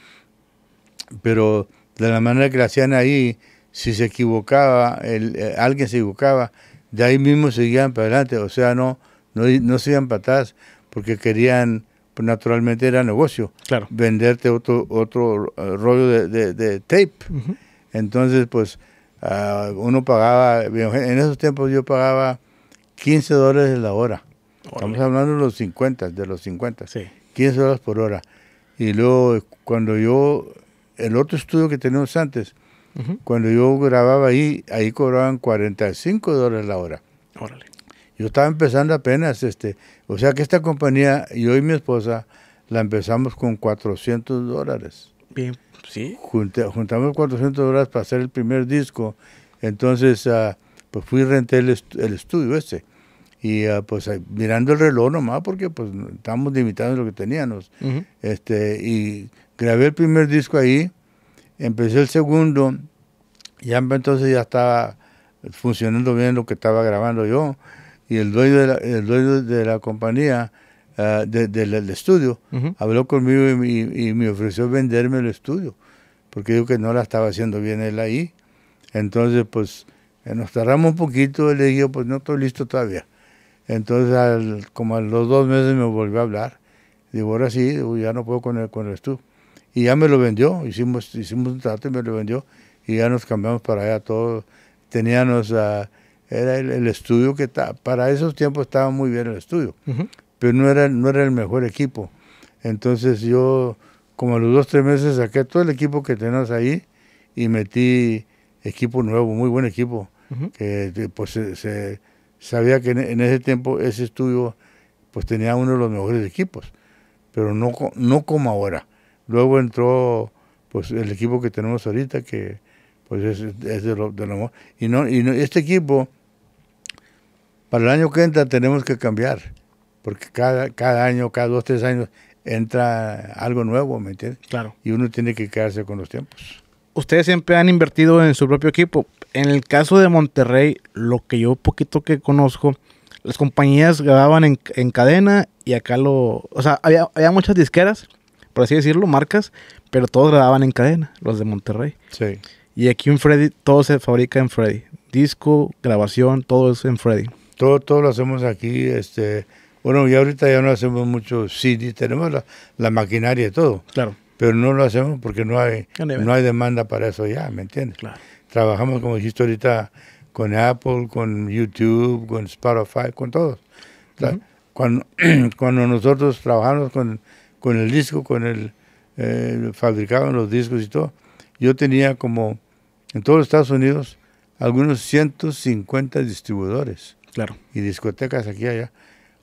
pero de la manera que lo hacían ahí, si se equivocaba, el, eh, alguien se equivocaba, de ahí mismo seguían para adelante, o sea, no, no, no se iban para atrás porque querían pues naturalmente era negocio. Claro. Venderte otro, otro eh, rollo de, tape. Entonces, pues ah, uno pagaba, en esos tiempos yo pagaba 15 dólares la hora. Estamos hablando de los 50, de los 50. Sí. 15 dólares por hora. Y luego, cuando yo, el otro estudio que teníamos antes, cuando yo grababa ahí, ahí cobraban 45 dólares la hora. Órale. Yo estaba empezando apenas, este, o sea que esta compañía, yo y mi esposa, la empezamos con 400 dólares. Bien, sí. juntamos 400 dólares para hacer el primer disco. Entonces, ah, pues fui y renté el, estudio ese. Y ah, pues mirando el reloj nomás, porque pues estábamos limitando lo que teníamos. este, y grabé el primer disco ahí, empecé el segundo, ya entonces ya estaba funcionando bien lo que estaba grabando yo y el dueño de la, dueño de la compañía, ah, del estudio, habló conmigo y, me ofreció venderme el estudio, porque dijo que no la estaba haciendo bien él ahí. Entonces, pues eh, nos tardamos un poquito, él le dije, pues no estoy listo todavía. Entonces, como a los dos meses me volvió a hablar. Digo, ahora sí, ya no puedo con el, con el estudio. Y ya me lo vendió, hicimos, hicimos un trato y me lo vendió. Y ya nos cambiamos para allá todos. Teníamos... a... Ah, era el, estudio que para esos tiempos estaba muy bien el estudio, pero no era, no era el mejor equipo. Entonces yo, como a los dos, tres meses, saqué todo el equipo que tenías ahí y metí equipo nuevo, muy buen equipo, que eh, pues se, sabía que en, ese tiempo ese estudio pues tenía uno de los mejores equipos, pero no, no como ahora. Luego entró pues el equipo que tenemos ahorita, que pues es, es de, lo, mejor. y no y este equipo para el año que entra tenemos que cambiar, porque cada, cada año, cada dos, tres años entra algo nuevo, ¿me entiendes? Claro. Y uno tiene que quedarse con los tiempos. Ustedes siempre han invertido en su propio equipo. En el caso de Monterrey, lo que yo poquito que conozco, las compañías grababan en, cadena y acá lo... O sea, había, había muchas disqueras, por así decirlo, marcas, pero todos grababan en cadena, los de Monterrey. Sí. Y aquí en Freddy, todo se fabrica en Freddy. Disco, grabación, todo es en Freddy todo, lo hacemos aquí. Este, bueno, y ahorita ya no hacemos mucho CD, tenemos la, maquinaria y todo. Claro. Pero no lo hacemos porque no hay, no hay demanda para eso ya, ¿me entiendes? Trabajamos, como dijiste ahorita, con Apple, con YouTube, con Spotify, con todos. cuando, nosotros trabajamos con, con el disco, con el eh, fabricado fabricaban los discos y todo, yo tenía como en todos los Estados Unidos algunos 150 distribuidores. Claro. Y discotecas aquí y allá.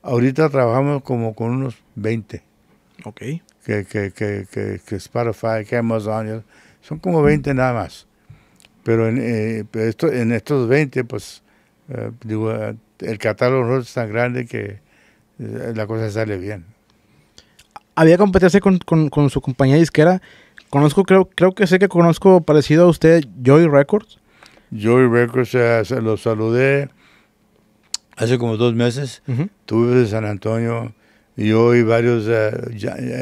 Ahorita trabajamos como con unos 20. Ok. Que, que, que, que, que Spotify, que Amazon, son como 20 nada más. Pero en, eh, esto, en estos 20, pues, eh, digo, el catálogo es tan grande que eh, la cosa sale bien. Había competencia con, con, su compañía disquera. Conozco, creo, creo que sé que conozco parecido a usted, Joy Records. Joy Records, lo saludé hace como dos meses, tuve de San Antonio, yo y varios, eh,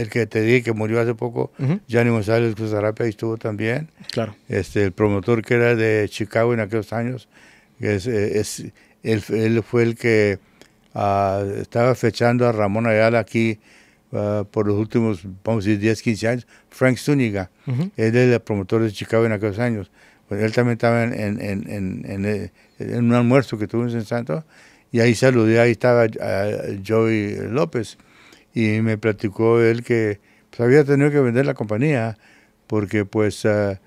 el que te dije que murió hace poco, Johnny González Cruz Arapia, estuvo también. Claro. Este, el promotor que era de Chicago en aquellos años, es, eh, él, fue el que ah, estaba fechando a Ramón Ayala aquí ah, por los últimos, vamos a decir, 10, 15 años, Frank Zúñiga. Él era el promotor de Chicago en aquellos años. Pues él también estaba en, en, en, en eh, un almuerzo que tuvimos en Santo y ahí saludé, ahí estaba eh, Joey López y me platicó él que pues, había tenido que vender la compañía porque pues eh,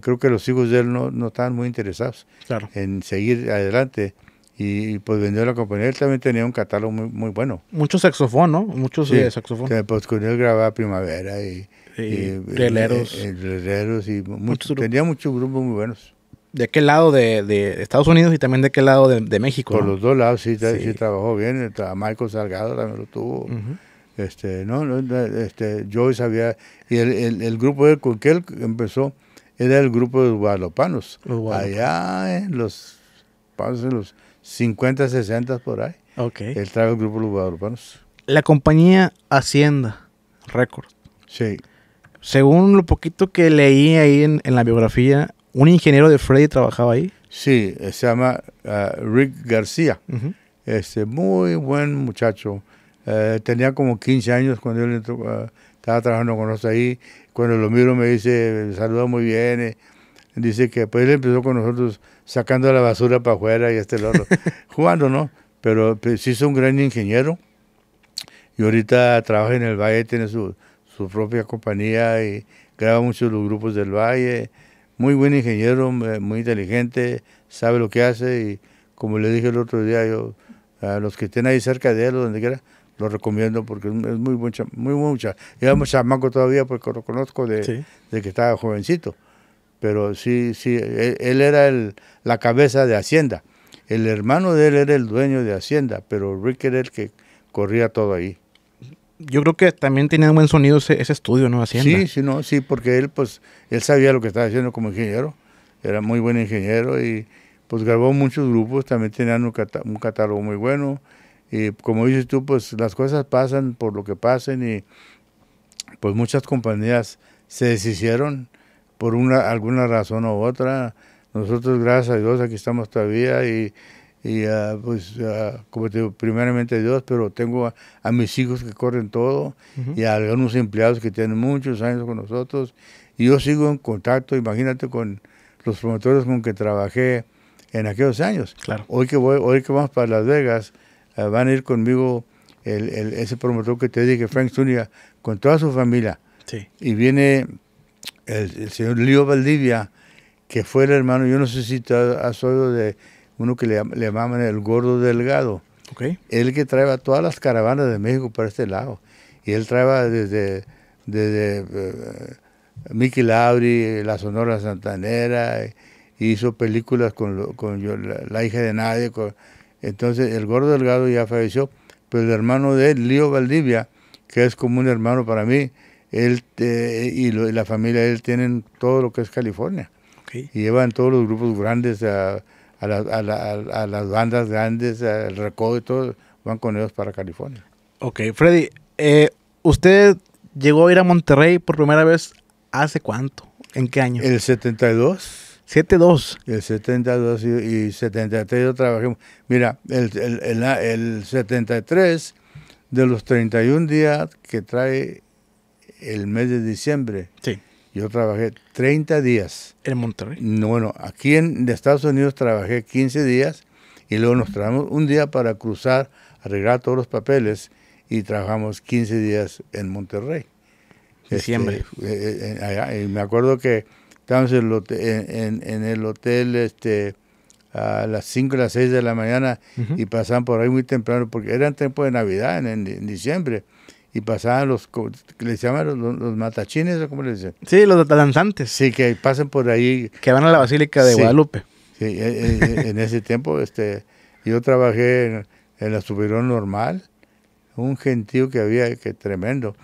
creo que los hijos de él no, no estaban muy interesados en seguir adelante y pues vendió la compañía. Él también tenía un catálogo muy, muy bueno. Mucho saxofón, ¿no? Muchos eh, saxofón. pues con él grababa Primavera y... y, y, y, y tenía muchos grupos muy buenos de qué lado de, Estados Unidos y también de qué lado de, México. Por los dos lados sí, sí. trabajó bien. Michael Salgado también lo tuvo. Este, no, este, sabía, y el, grupo de, con que él empezó era el grupo de los guadalopanos, allá en los, 50, 60 por ahí. Okay. Él trajo el grupo de los guadalopanos. La compañía Hacienda récord. Sí. Según lo poquito que leí ahí en, en la biografía, ¿Un ingeniero de Freddy trabajaba ahí? Sí, eh, se llama eh, Rick García. este, muy buen muchacho. Eh, tenía como 15 años cuando él estaba trabajando con nosotros ahí. Cuando lo miro me dice, saluda muy bien. Dice que pues él empezó con nosotros sacando la basura para afuera y este y otro. jugando, ¿no? Pero pues, sí es un gran ingeniero. Y ahorita trabaja en el Valle, tiene su, su propia compañía y graba muchos los grupos del Valle muy buen ingeniero, muy inteligente, sabe lo que hace y como le dije el otro día, yo a los que estén ahí cerca de él o donde quiera, lo recomiendo porque es muy buen muy mucha. Era muy chamaco todavía porque pues, lo conozco de, que estaba jovencito. Pero sí, sí, e, él, era la cabeza de Hacienda. El hermano de él era el dueño de Hacienda, pero Rick era el que corría todo ahí yo creo que también tenía buen sonido ese, estudio, ¿no? Hacienda. Sí, sí, no, sí, porque él, pues, él sabía lo que estaba haciendo como ingeniero, era muy buen ingeniero y pues grabó muchos grupos, también tenía un, catálogo muy bueno y como dices tú, pues las cosas pasan por lo que pasen y pues muchas compañías se deshicieron por una, alguna razón u otra. Nosotros, gracias a Dios, aquí estamos todavía y y ah, pues, ah, como te digo, primeramente Dios, pero tengo a, mis hijos que corren todo y a algunos empleados que tienen muchos años con nosotros. Y yo sigo en contacto, imagínate, con los promotores con que trabajé en aquellos años. Claro. Hoy que voy, hoy que vamos para Las Vegas, ah, van a ir conmigo el, el, ese promotor que te dije, Frank Zuniga, con toda su familia. Sí. Y viene el, señor Leo Valdivia, que fue el hermano, yo no sé si te has oído de uno que le, llaman el gordo delgado. Él que trae todas las caravanas de México para este lado. Y él trae desde, desde eh, Mickey La Sonora Santanera, hizo películas con, la, hija de nadie. entonces el gordo delgado ya falleció, pero el hermano de él, Lío Valdivia, que es como un hermano para mí, él y, la familia de él tienen todo lo que es California. Y llevan todos los grupos grandes a a, las bandas grandes, al recodo y todo, van con ellos para California. Ok, Freddy, eh, usted llegó a ir a Monterrey por primera vez hace cuánto? ¿En qué año? El 72. 72. El 72 y, 73 yo trabajé. Mira, el 73 de los 31 días que trae el mes de diciembre. Sí yo trabajé 30 días. ¿En Monterrey? bueno, aquí en Estados Unidos trabajé 15 días y luego nos trajimos un día para cruzar, arreglar todos los papeles y trabajamos 15 días en Monterrey. Diciembre. Este, eh, eh, me acuerdo que estábamos en el hotel, este, a las 5 y las 6 de la mañana y pasaban por ahí muy temprano porque era tiempo de Navidad, en diciembre y pasaban los, les llaman los, matachines o cómo les dicen. Sí, los danzantes. Sí, que pasan por ahí. Que van a la Basílica de Guadalupe. Sí, eh, eh, eh, en ese tiempo este, yo trabajé en, la Subirón Normal, un gentío que había, que tremendo.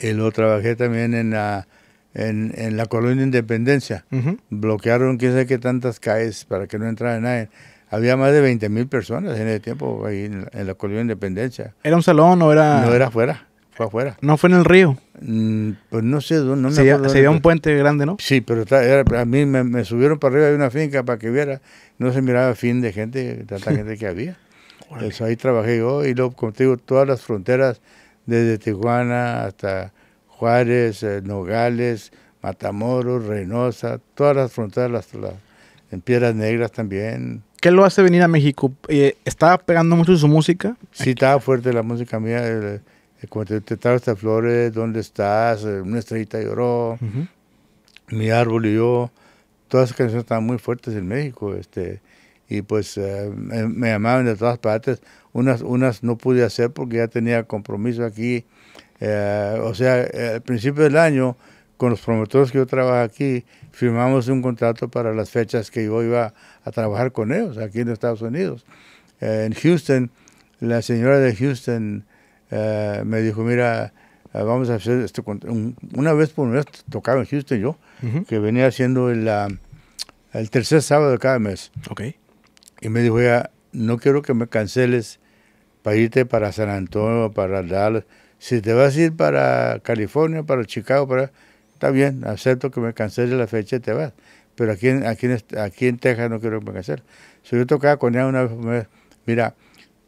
Y lo trabajé también en la, en, en la colonia Independencia. Bloquearon quién sabe qué tantas calles para que no entrara nadie. Había más de 20.000 mil personas en ese tiempo ahí en, la Colonia Independencia. ¿Era un salón o era...? No, era afuera, fue afuera. ¿No fue en el río? Mm, pues no sé, no me se acuerdo. Se veía un puente grande, ¿no? Sí, pero a mí me, subieron para arriba de una finca para que viera. No se miraba fin de gente, tanta gente que había. eso ahí trabajé yo y luego contigo todas las fronteras, desde Tijuana hasta Juárez, eh, Nogales, Matamoros, Reynosa, todas las fronteras, las, en Piedras Negras también, ¿Qué lo hace venir a México? Eh, ¿Estaba pegando mucho su música? Sí, estaba fuerte la música mía. El, te, te estas flores, ¿dónde estás? Eh, Una estrellita lloró. Mi árbol y yo. Todas esas canciones estaban muy fuertes en México. Este, y pues eh, me, llamaban de todas partes. Unas, unas no pude hacer porque ya tenía compromiso aquí. o sea, al principio del año, con los promotores que yo trabajo aquí, firmamos un contrato para las fechas que yo iba a trabajar con ellos aquí en Estados Unidos. Eh, en Houston, la señora de Houston eh, me dijo, mira, eh, vamos a hacer esto. Una vez por mes tocaba en Houston yo, que venía haciendo el, el, tercer sábado de cada mes. Okay. Y me dijo, ya, no quiero que me canceles para irte para San Antonio, para Dallas. Si te vas a ir para California, para Chicago, para... está bien, acepto que me canceles la fecha y te vas pero aquí, aquí, aquí en Texas no quiero hacer Si yo tocaba con ella una vez, mira,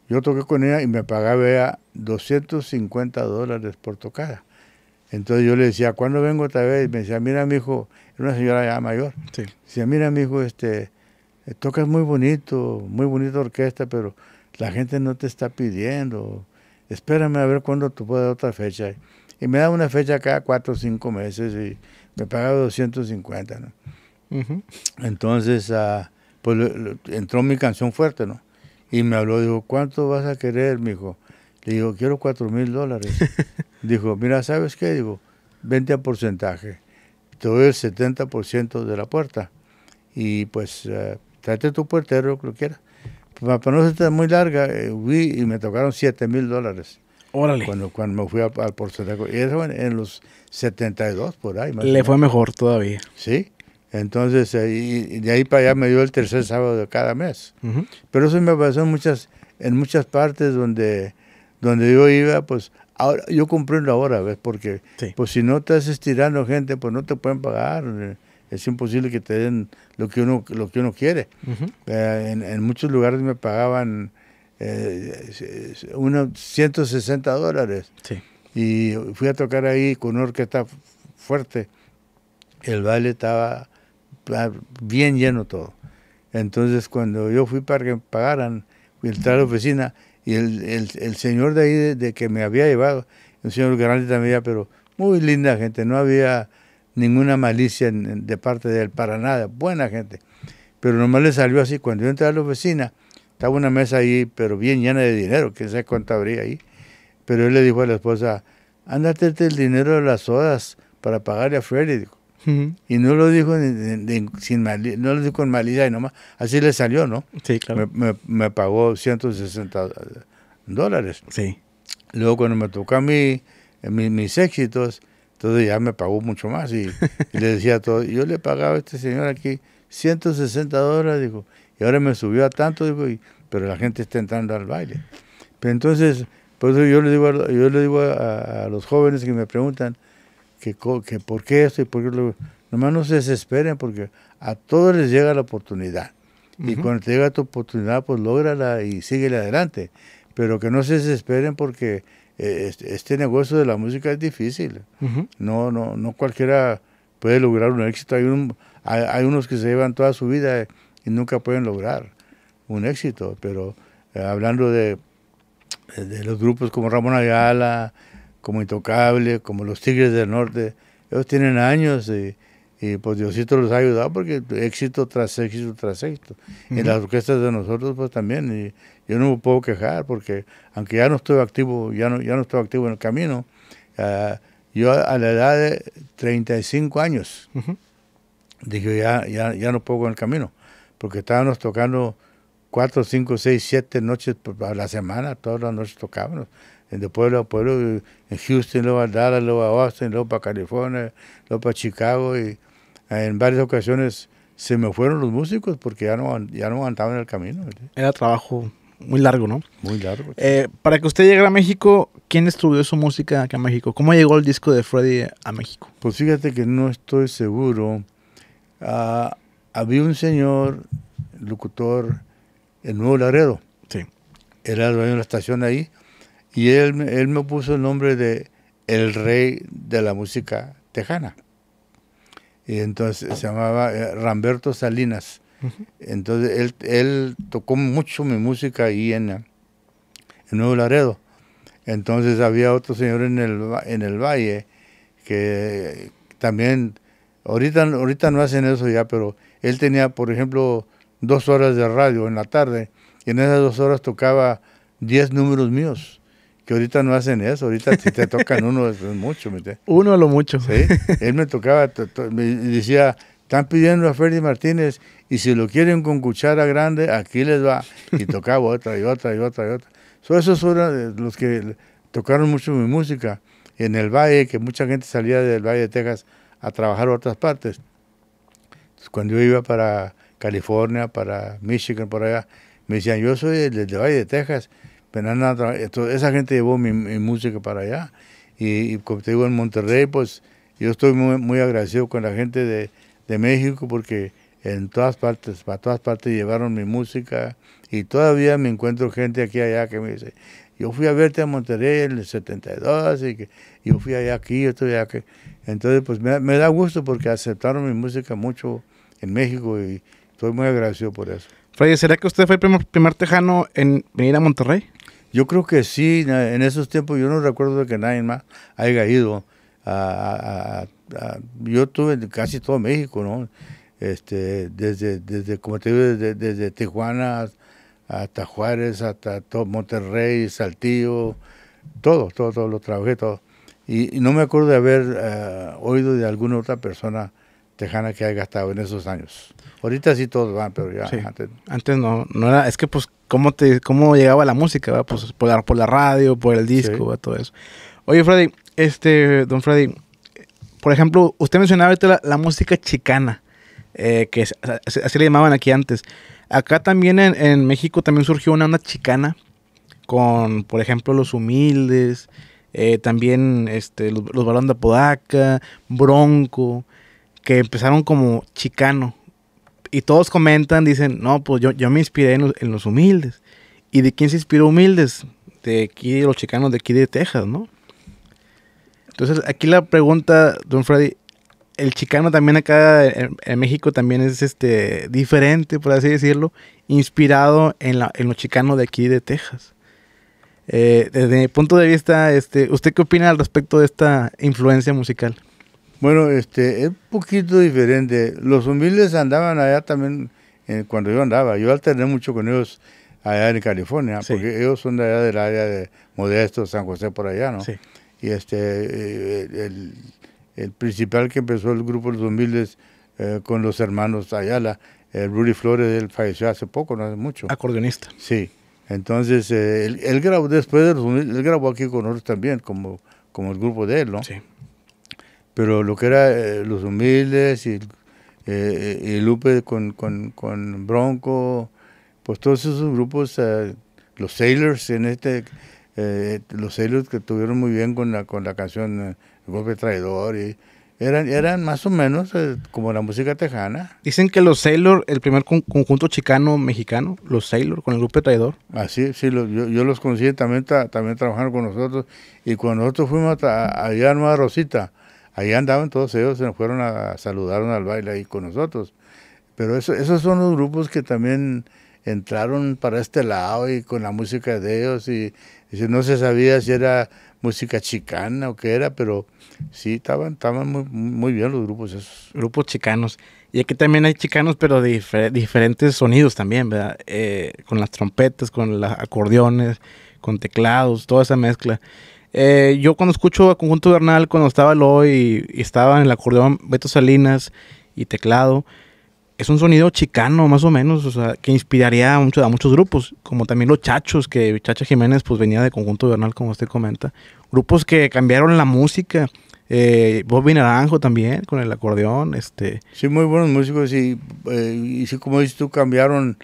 yo toqué con ella y me pagaba ella 250 dólares por tocada. Entonces yo le decía, ¿cuándo vengo otra vez? Y me decía, mira, mi hijo, era una señora ya mayor. Sí. Decía, mira, mi hijo, este, tocas muy bonito, muy bonita orquesta, pero la gente no te está pidiendo. Espérame a ver cuándo tú puedes otra fecha. Y me da una fecha cada cuatro o cinco meses y me pagaba 250. ¿no? Entonces, ah, pues entró mi canción fuerte, ¿no? Y me habló, dijo, ¿cuánto vas a querer, mijo? Le digo, quiero cuatro mil dólares. dijo, mira, ¿sabes qué? Digo, 20 a porcentaje. Te doy el 70% de la puerta. Y pues, eh, trate tu puertero, lo que quieras. Para, no ser muy larga, eh, y me tocaron siete mil dólares. Órale. Cuando, cuando me fui al, porcentaje. Y eso en, en, los 72, por ahí. Le fue mejor todavía. Sí. Entonces, eh, de ahí para allá me dio el tercer sábado de cada mes. Pero eso me pasó en muchas, en muchas partes donde, donde yo iba, pues ahora yo comprendo ahora, ¿ves? Porque pues si no estás estirando gente, pues no te pueden pagar. Es imposible que te den lo que uno, lo que uno quiere. Eh, en, muchos lugares me pagaban eh, unos 160 dólares. Y fui a tocar ahí con una orquesta fuerte. El baile estaba bien lleno todo. Entonces cuando yo fui para que me pagaran, fui a entrar a la oficina y el, señor de ahí de, que me había llevado, el señor grande también, pero muy linda gente, no había ninguna malicia de parte de él, para nada, buena gente. Pero nomás le salió así, cuando yo entré a la oficina, estaba una mesa ahí, pero bien llena de dinero, que sé cuánto habría ahí. Pero él le dijo a la esposa, ándate el dinero de las sodas para pagarle a Freddy. Y no lo dijo sin no lo dijo con malicia y nomás, así le salió, ¿no? Sí, claro. Me, pagó 160 eh, dólares. Sí. Luego cuando me tocó a mí eh, mis éxitos, entonces ya me pagó mucho más y, le decía todo, yo le pagaba a este señor aquí 160 dólares, dijo, y ahora me subió a tanto, dijo, pero la gente está entrando al baile. Pero entonces, por yo le digo, yo le digo a los jóvenes que me preguntan, que, que por qué esto y por qué lo... Nomás no se desesperen porque a todos les llega la oportunidad. Y cuando te llega tu oportunidad, pues lógrala y síguele adelante. Pero que no se desesperen porque eh, este, negocio de la música es difícil. No, no, no cualquiera puede lograr un éxito. Hay, hay, unos que se llevan toda su vida eh, y nunca pueden lograr un éxito. Pero eh, hablando de, de, los grupos como Ramón Ayala, como Intocable, como los Tigres del Norte. Ellos tienen años y, pues Diosito los ha ayudado porque éxito tras éxito tras éxito. Y En las orquestas de nosotros pues también. Y yo no me puedo quejar porque aunque ya no estoy activo, ya no, ya no estoy activo en el camino, ah, yo a la edad de 35 años dije ya, ya, ya no puedo en el camino porque estábamos tocando 4, 5, 6, 7 noches a la semana, todas las noches tocábamos de pueblo a pueblo, en Houston, luego a Dallas, luego a Austin, luego para California, luego para Chicago, y eh, en varias ocasiones se me fueron los músicos porque ya no, ya no aguantaban el camino. Era trabajo muy largo, ¿no? Muy largo. Eh, para que usted llegara a México, ¿quién estudió su música acá a México? ¿Cómo llegó el disco de Freddy a México? Pues fíjate que no estoy seguro. Ah, había un señor, locutor, en Nuevo Laredo. Sí. Era el dueño de la estación ahí y él, él me puso el nombre de El Rey de la Música Tejana. Y entonces se llamaba eh, Ramberto Salinas. Entonces él, él, tocó mucho mi música ahí en, en, Nuevo Laredo. Entonces había otro señor en el, en el valle que también, ahorita, ahorita no hacen eso ya, pero él tenía, por ejemplo, dos horas de radio en la tarde y en esas dos horas tocaba diez números míos que ahorita no hacen eso, ahorita si te tocan uno es, mucho. uno a lo mucho. él me tocaba, me decía, están pidiendo a Freddy Martínez y si lo quieren con cuchara grande, aquí les va. Y tocaba otra y otra y otra y otra. So, esos son los que tocaron mucho mi música en el valle, que mucha gente salía del valle de Texas a trabajar a otras partes. cuando yo iba para California, para Michigan, por allá, me decían, yo soy del valle de Texas esa gente llevó mi, música para allá. Y, como te digo, en Monterrey, pues yo estoy muy, muy agradecido con la gente de, México porque en todas partes, para todas partes llevaron mi música y todavía me encuentro gente aquí allá que me dice, yo fui a verte a Monterrey en el 72 y que yo fui allá aquí, yo estoy allá aquí. Entonces, pues me, da gusto porque aceptaron mi música mucho en México y estoy muy agradecido por eso. Fray, ¿será que usted fue el primer, tejano en venir a Monterrey? Yo creo que sí, en esos tiempos yo no recuerdo de que nadie más haya ido. A, yo tuve casi todo México, ¿no? Este, desde, desde, como te digo, desde, Tijuana hasta Juárez, hasta todo Monterrey, Saltillo, todo, todo, todo, lo trabajé todo. Y, no me acuerdo de haber eh, oído de alguna otra persona tejana que haya gastado en esos años. Ahorita sí todos van, pero ya antes. Antes no, no era, es que pues cómo, te, cómo llegaba la música, Pues por la, radio, por el disco, todo eso. Oye, Freddy, este, don Freddy, por ejemplo, usted mencionaba ahorita la, música chicana, eh, que así, le llamaban aquí antes. Acá también en, México también surgió una onda chicana con, por ejemplo, Los Humildes, eh, también este, los, Balón de Apodaca, Bronco, que empezaron como chicano, y todos comentan, dicen, no, pues yo, yo me inspiré en los, humildes. ¿Y de quién se inspiró humildes? De aquí, los chicanos de aquí de Texas, ¿no? Entonces, aquí la pregunta, don Freddy, el chicano también acá en, México también es este diferente, por así decirlo, inspirado en, la, en los chicanos de aquí de Texas. Eh, desde mi punto de vista, este, ¿usted qué opina al respecto de esta influencia musical? Bueno, este, es un poquito diferente. Los humildes andaban allá también eh, cuando yo andaba. Yo alterné mucho con ellos allá en California, porque ellos son de allá del área de Modesto, San José, por allá, ¿no? Sí. Y este, eh, el, principal que empezó el grupo los humildes eh, con los hermanos allá, el Rudy Flores, él falleció hace poco, no hace mucho. Acordeonista. Sí. Entonces, él, grabó después de los humildes, él grabó aquí con nosotros también, como, como el grupo de él, ¿no? Sí pero lo que era eh, Los Humildes y, eh, Lupe con, con, Bronco, pues todos esos grupos, eh, los Sailors en este, los Sailors que tuvieron muy bien con la, con la canción Golpe Traidor y eran, eran más o menos como la música tejana. Dicen que los Sailors, el primer conjunto chicano mexicano, los Sailors con el Golpe Traidor. Así, sí, yo, yo, los conocí, también, también trabajaron con nosotros. Y cuando nosotros fuimos a, allá a Nueva Rosita, Ahí andaban todos ellos, se nos fueron a saludar al baile ahí con nosotros. Pero esos son los grupos que también entraron para este lado y con la música de ellos y, no se sabía si era música chicana o qué era, pero sí estaban, estaban muy, bien los grupos esos. Grupos chicanos. Y aquí también hay chicanos, pero de diferentes sonidos también, ¿verdad? Eh, con las trompetas, con los acordeones, con teclados, toda esa mezcla. Eh, yo cuando escucho a Conjunto Bernal, cuando estaba Loy y, estaba en el acordeón Beto Salinas y teclado, es un sonido chicano más o menos, o sea, que inspiraría a, mucho, a muchos grupos, como también los Chachos, que Chacha Jiménez pues venía de Conjunto Bernal, como usted comenta. Grupos que cambiaron la música, eh, Bobby Naranjo también, con el acordeón, este... Sí, muy buenos músicos, y, eh, sí, como dices tú, cambiaron un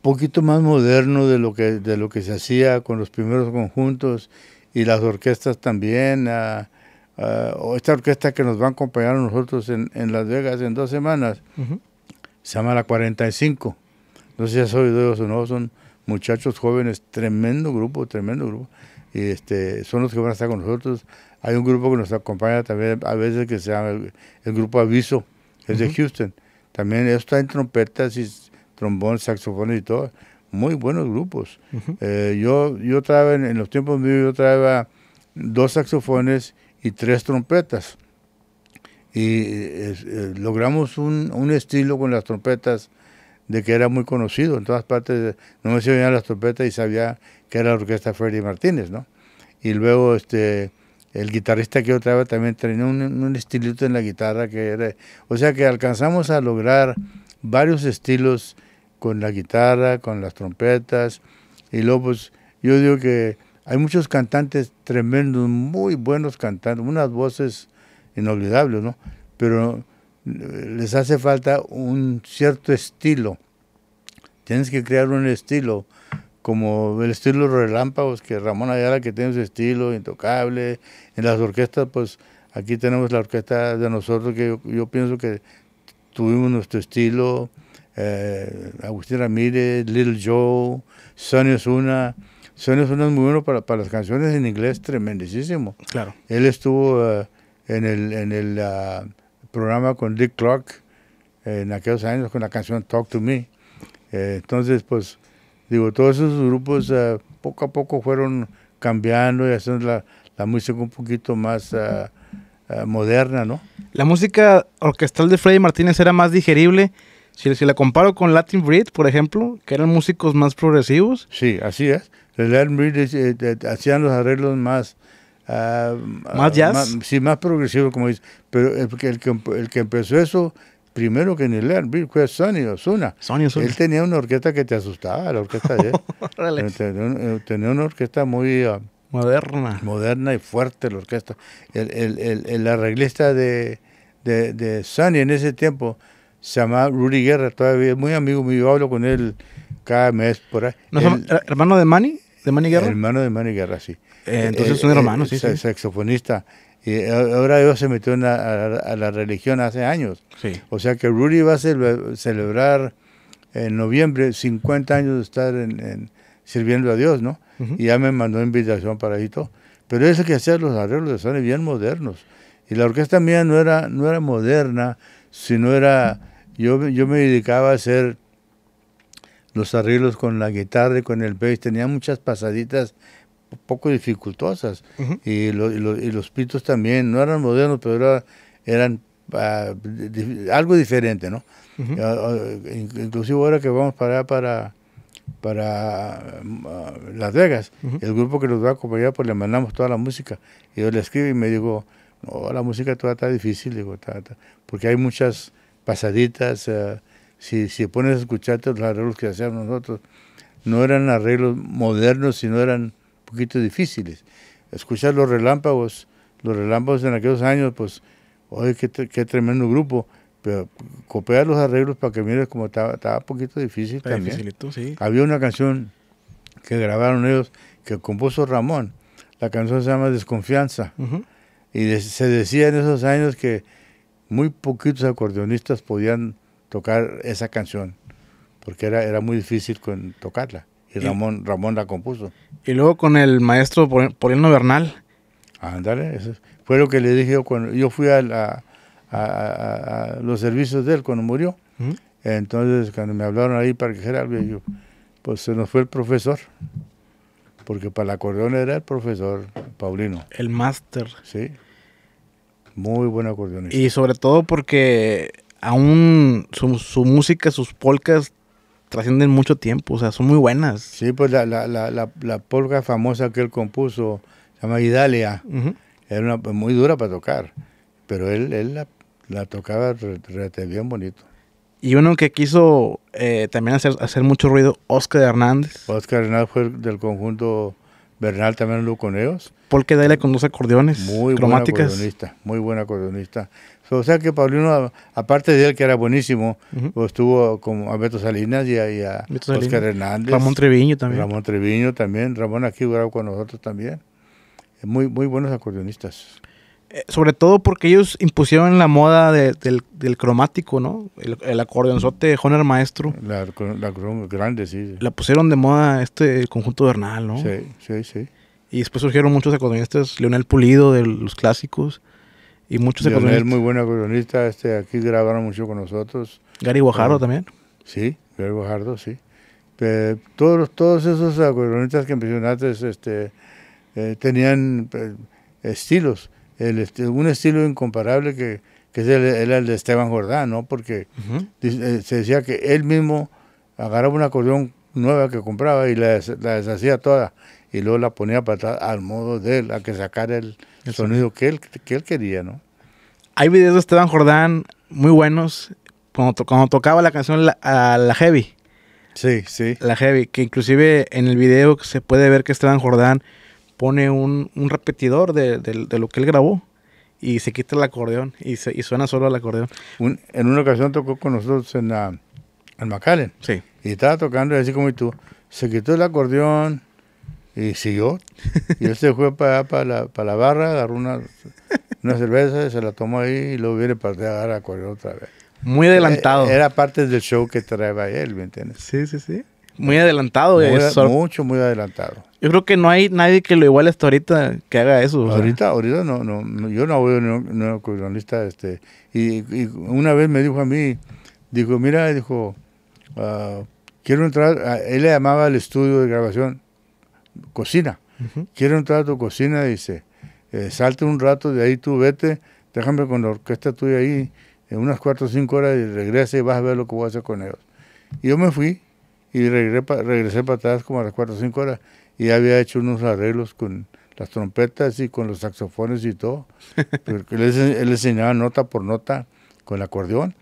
poquito más moderno de lo que, de lo que se hacía con los primeros conjuntos y las orquestas también. esta orquesta que nos va a acompañar a nosotros en, en Las Vegas en dos semanas se llama La 45. No sé si has oído eso, ¿no? Son muchachos jóvenes, tremendo grupo, tremendo grupo. Y este, son los que van a estar con nosotros. Hay un grupo que nos acompaña también a veces que se llama el, grupo Aviso, es de Houston. También está en trompetas y trombón, saxofones y todo muy buenos grupos. Eh, yo, yo traía, en, los tiempos míos, yo traía dos saxofones y tres trompetas. Y eh, eh, logramos un, un, estilo con las trompetas de que era muy conocido. En todas partes, no me sabían las trompetas y sabía que era la orquesta Freddy Martínez, ¿no? Y luego, este, el guitarrista que yo traía también tenía un, un estilito en la guitarra que era... O sea que alcanzamos a lograr varios estilos con la guitarra, con las trompetas. Y luego, pues, yo digo que hay muchos cantantes tremendos, muy buenos cantantes, unas voces inolvidables, ¿no? Pero eh, les hace falta un cierto estilo. Tienes que crear un estilo, como el estilo Relámpagos, que Ramón Ayala que tiene su estilo intocable. En las orquestas, pues aquí tenemos la orquesta de nosotros, que yo, yo pienso que tuvimos nuestro estilo. Eh, Agustín Ramírez, Little Joe, Sonny Osuna. Sonny Osuna es muy bueno para, para las canciones en inglés, tremendísimo. Claro. Él estuvo eh, en el, en el ah, programa con Dick Clark en aquellos años con la canción Talk to Me. Eh, entonces, pues, digo, todos esos grupos ah, poco a poco fueron cambiando y haciendo la, la música un poquito más ah, moderna, ¿no? La música orquestal de Freddy Martínez era más digerible si, si la comparo con Latin Breed, por ejemplo, que eran músicos más progresivos. Sí, así es. Latin Breed eh, hacían los arreglos más... Ah, más jazz. sí, más progresivos, como dice. Pero el, el, que, el que empezó eso primero que en el Breed, fue Sonny Osuna. Sonny Osuna. Él tenía una orquesta que te asustaba, la orquesta de él. Eh, tenía, eh, tenía, una orquesta muy... Ah, moderna. Moderna y fuerte la orquesta. El, el, el, arreglista de, de, de Sonny en ese tiempo se llama Rudy Guerra, todavía es muy amigo mío, hablo con él cada mes por ahí. ¿Hermano de Manny? ¿De Manny Guerra? Hermano de Manny Guerra, sí. Eh, entonces son eh, hermanos, eh, sí, sí. Saxofonista. Y ahora Dios se metió a, la, religión hace años. O sea que Rudy va a celebrar en noviembre 50 años de estar en, sirviendo a Dios, ¿no? Y ya me mandó invitación para ahí todo. Pero eso que hacía los arreglos de sonido bien modernos. Y la orquesta mía no era, no era moderna, sino era yo, yo me dedicaba a hacer los arreglos con la guitarra y con el bass. Tenía muchas pasaditas poco dificultosas. y, los pitos también, no eran modernos, pero eran ah, algo diferente, ¿no? Ah, ah, inclusive ahora que vamos para para, para Las Vegas, el grupo que nos va a acompañar, pues le mandamos toda la música. Y yo le escribo y me digo, la música toda está difícil, porque hay muchas pasaditas. Eh, si, si pones a escucharte los arreglos que hacíamos nosotros, no eran arreglos modernos, sino eran un poquito difíciles. Escuchar los relámpagos, los relámpagos en aquellos años, pues, oye, qué, qué tremendo grupo. Pero copiar los arreglos para que mires como estaba, estaba un poquito difícil también. Había una canción que grabaron ellos que compuso Ramón. La canción se llama Desconfianza. Y se decía en esos años que muy poquitos acordeonistas podían tocar esa canción, porque era, era muy difícil con, tocarla. Y, Ramón, Ramón la compuso. Y luego con el maestro Paulino Bernal. Ándale, eso fue lo que le dije yo cuando yo fui a, la, a, los servicios de él cuando murió. Entonces, cuando me hablaron ahí para que dijera yo, pues se nos fue el profesor. Porque para el acordeón era el profesor Paulino. El máster. Sí. Muy buena acordeonista. Y sobre todo porque aún su, música, sus polcas trascienden mucho tiempo, o sea, son muy buenas. Sí, pues la, la, la, la, polca famosa que él compuso, se llama Idalia, era una, pues, muy dura para tocar, pero él, él la, tocaba bien bonito. Y uno que quiso eh, también hacer, hacer mucho ruido, Oscar Hernández. Oscar Hernández fue del conjunto Bernal también lo con ellos. Paul con dos acordeones muy Buen acordeonista, muy buen acordeonista. O sea que Paulino, aparte de él que era buenísimo, pues, estuvo con Alberto Salinas y a, Oscar Hernández. Ramón Treviño también. Ramón Treviño también. Ramón aquí grabó con nosotros también. Muy, muy buenos acordeonistas. Eh, sobre todo porque ellos impusieron la moda del, cromático, ¿no? El, acordeonzote de Honor Maestro. La, grande, sí, La pusieron de moda este conjunto Bernal, ¿no? Sí, sí, sí. Y después surgieron muchos acordeonistas, Leonel Pulido de los clásicos y muchos Leonel, Es muy buen acordeonista, este, aquí grabaron mucho con nosotros. Gary Guajardo ah, también. Sí, Gary Guajardo, sí. Eh, todos, todos esos acordeonistas que mencionaste este, eh, tenían estilos un estilo incomparable que, es el, era el de Esteban Jordán, ¿no? Porque eh, se decía que él mismo agarraba una acordeón nueva que compraba y la, deshacía toda y luego la ponía para atrás al modo de él, a que sacara el, sonido que él, que él quería, ¿no? Hay videos de Esteban Jordán muy buenos cuando, tocaba la canción la, a la Heavy. Sí, sí. La Heavy, que inclusive en el video se puede ver que Esteban Jordán pone un, un repetidor de, lo que él grabó y se quita el acordeón y, se, y suena solo el acordeón. en una ocasión tocó con nosotros en, la, en McAllen. Sí. Y estaba tocando así como y tú. Se quitó el acordeón y siguió. Y él se fue para, para, la, para la barra, agarró una, una cerveza, se la tomó ahí y luego viene para agarrar el acordeón otra vez. Muy adelantado. Era, parte del show que traía él, ¿me entiendes? Sí, sí, sí. Muy adelantado. Eh, mucho, muy adelantado. Yo creo que no hay nadie que lo iguale hasta ahorita que haga eso. Ahorita, ahorita no, no, no, voy no veo neocolonialista. Este, y, y, una vez me dijo a mí, dijo, mira, dijo, ah, quiero entrar, a, él le llamaba al estudio de grabación, cocina. Quiero entrar a tu cocina, dice, eh, salte un rato, de ahí tú vete, déjame con la orquesta tuya ahí, en unas cuatro o cinco horas y regresa y vas a ver lo que voy a hacer con ellos. Y yo me fui y regresé, regresé para atrás como a las cuatro o cinco horas y había hecho unos arreglos con las trompetas y con los saxofones y todo. Porque pues, él, le enseñaba nota por nota con el acordeón.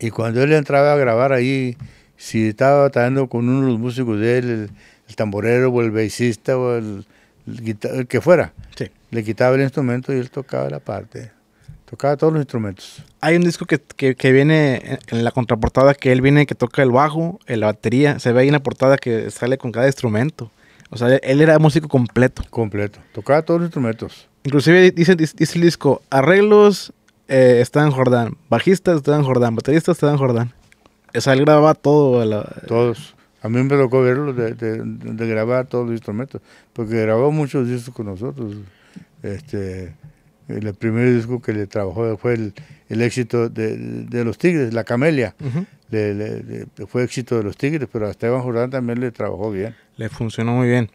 Y cuando él entraba a grabar ahí, si estaba trabajando con uno de los músicos de él, el, tamborero o el bassista o el, que fuera, le quitaba el instrumento y él tocaba la parte. Tocaba todos los instrumentos. Hay un disco que, que, viene en la contraportada que él viene que toca el bajo, eh, la batería. Se ve ahí en la portada que sale con cada instrumento. O sea, él era músico completo. Completo. Tocaba todos los instrumentos. Inclusive dice, el disco, arreglos están eh, Jordán, bajistas Están Jordán, bateristas Están Jordán. O sea, él grababa todo. Todos. A mí me tocó verlo de, grabar todos los instrumentos, porque grabó muchos discos con nosotros. Este, el primer disco que le trabajó fue el, éxito de, Los Tigres, La Camelia le, fue éxito de los Tigres, pero a Esteban Jordán también le trabajó bien. Le funcionó muy bien.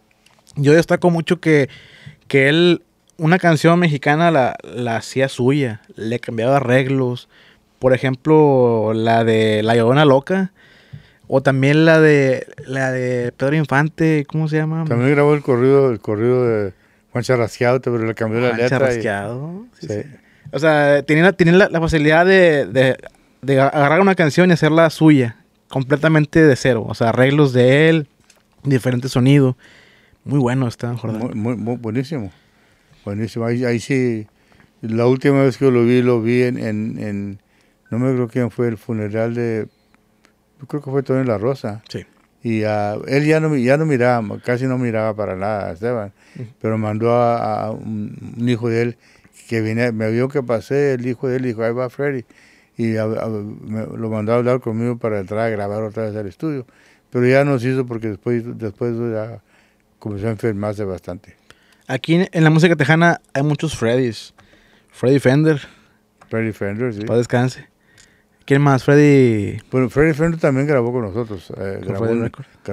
Yo destaco mucho que, que él una canción mexicana la, hacía suya, le cambiaba arreglos. Por ejemplo, la de La Llorona Loca. O también la de la de Pedro Infante, ¿cómo se llama? También grabó el corrido, el corrido de Juan Charrasqueado, pero le cambió la letra. Charrasqueado. sí, O sea, tenía, la, facilidad de de agarrar una canción y hacerla suya, completamente de cero. O sea, arreglos de él, diferente sonido. Muy bueno está, Jorge, buenísimo. Buenísimo. Ahí, sí, la última vez que lo vi, lo vi en, no me creo quién fue, el funeral de, yo creo que fue Tony La Rosa. Sí. Y él ya no, ya no miraba, casi no miraba para nada, Esteban, pero mandó a, un, hijo de él que vine, me vio que pasé, el hijo de él dijo, ahí va Freddy y lo mandó a hablar conmigo para entrar a grabar otra vez al estudio. Pero ya se hizo porque después, después ya comenzó a enfermarse bastante. Aquí en la música tejana hay muchos Freddys. Freddy Fender. Freddy Fender, sí. Para descanse. ¿Quién más? Freddy. Bueno, Freddy Fender también grabó con nosotros. Eh, grabó,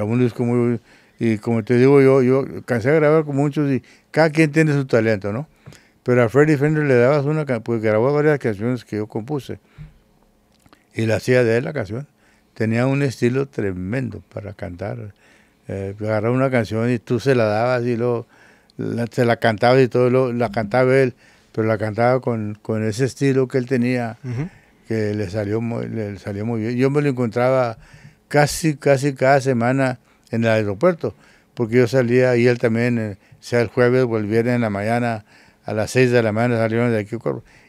un, disco muy. Y como te digo, yo, yo cansé de grabar con muchos y cada quien tiene su talento, ¿no? Pero a Freddy Fender le dabas una. Pues grabó varias canciones que yo compuse y la hacía de él la canción. Tenía un estilo tremendo para cantar. Eh, agarraba una canción y tú se la dabas y lo se la cantaba y todo, lo, la cantaba él, pero la cantaba con, con ese estilo que él tenía, que le salió, muy, le salió muy bien. Yo me lo encontraba casi, casi cada semana en el aeropuerto, porque yo salía y él también, eh, sea el jueves o en la mañana, a las 6 de la mañana salieron de aquí,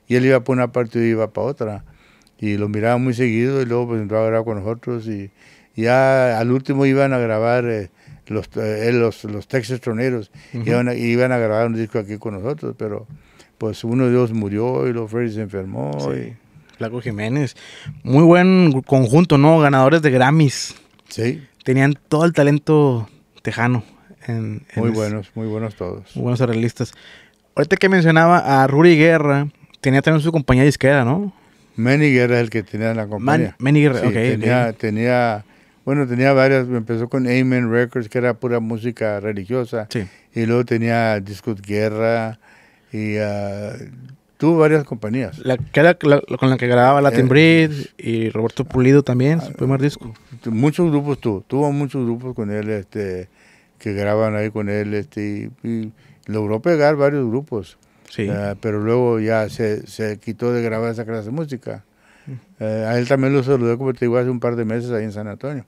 y él iba por una parte y iba para otra y lo miraba muy seguido y luego pues entraba a grabar con nosotros y ya al último iban a grabar eh, eh, los, los, Texas Troneros, y iban, a, grabar un disco aquí con nosotros, pero pues uno de ellos murió y luego Freddy se enfermó. Y... Flaco Jiménez, muy buen conjunto, ¿no? Ganadores de Grammys. Sí. Tenían todo el talento tejano. muy buenos, muy buenos todos. Muy buenos arreglistas. Ahorita que mencionaba a Ruri Guerra, tenía también su compañía izquierda ¿no? Guerra es el que tenía la compañía. Many guerra, okay, tenía, bueno, tenía varias, empezó con Amen Records, que era pura música religiosa. Sí. Y luego tenía Discut Guerra y ah, tuvo varias compañías. La, con la que grababa Latin eh, Breed y Roberto Pulido también, su primer disco. Ah, muchos grupos tuvo, tuvo muchos grupos con él, este, que graban ahí con él, este, y logró pegar varios grupos. Eh, pero luego ya se, se, quitó de grabar esa clase de música. Eh, a él también lo saludé, como te digo, hace un par de meses ahí en San Antonio.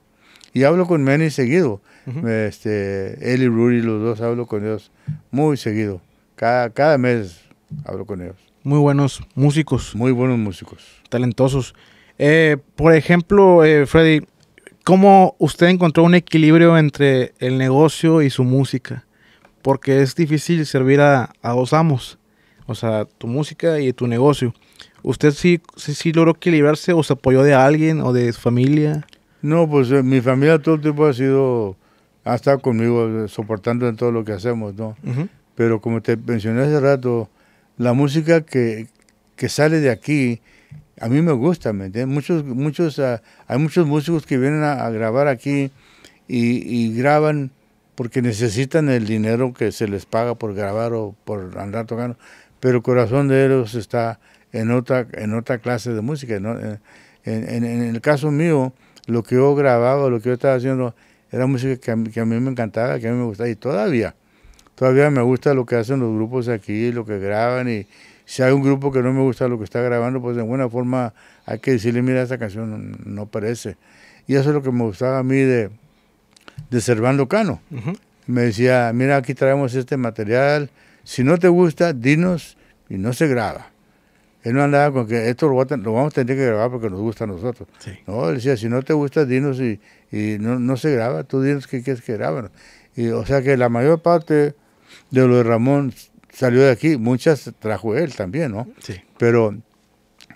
Y hablo con Manny seguido. este, él y Rudy, los dos, hablo con ellos muy seguido. Cada, cada mes hablo con ellos. Muy buenos músicos. Muy buenos músicos. Talentosos. Eh, por ejemplo, Freddy, ¿cómo usted encontró un equilibrio entre el negocio y su música? Porque es difícil servir a, a dos amos o sea, tu música y tu negocio. ¿Usted sí, sí, sí logró equilibrarse o se apoyó de alguien o de su familia? No, pues eh, mi familia todo el tiempo ha sido, ha estado conmigo, eh, soportando en todo lo que hacemos, ¿no? Pero como te mencioné hace rato, la música que, sale de aquí, a mí me gusta, ¿me entiendes? Muchos, muchos, ah, hay muchos músicos que vienen a, grabar aquí y, graban porque necesitan el dinero que se les paga por grabar o por andar tocando pero corazón de ellos está en otra, en otra clase de música. ¿no? En, el caso mío, lo que yo grababa, lo que yo estaba haciendo, era música que a, mí me encantaba, que a mí me gustaba, y todavía, todavía me gusta lo que hacen los grupos aquí, lo que graban, y si hay un grupo que no me gusta lo que está grabando, pues de alguna forma hay que decirle, mira, esta canción no, parece. Y eso es lo que me gustaba a mí de, de Servando Cano. Me decía, mira, aquí traemos este material, si no te gusta, dinos y no se graba. Él no andaba con que esto lo, vamos a tener que grabar porque nos gusta a nosotros. No, él decía, si no te gusta, dinos y, no, se graba, tú dinos que quieres que graben. Y, o sea que la mayor parte de lo de Ramón salió de aquí, muchas trajo él también, ¿no? Pero,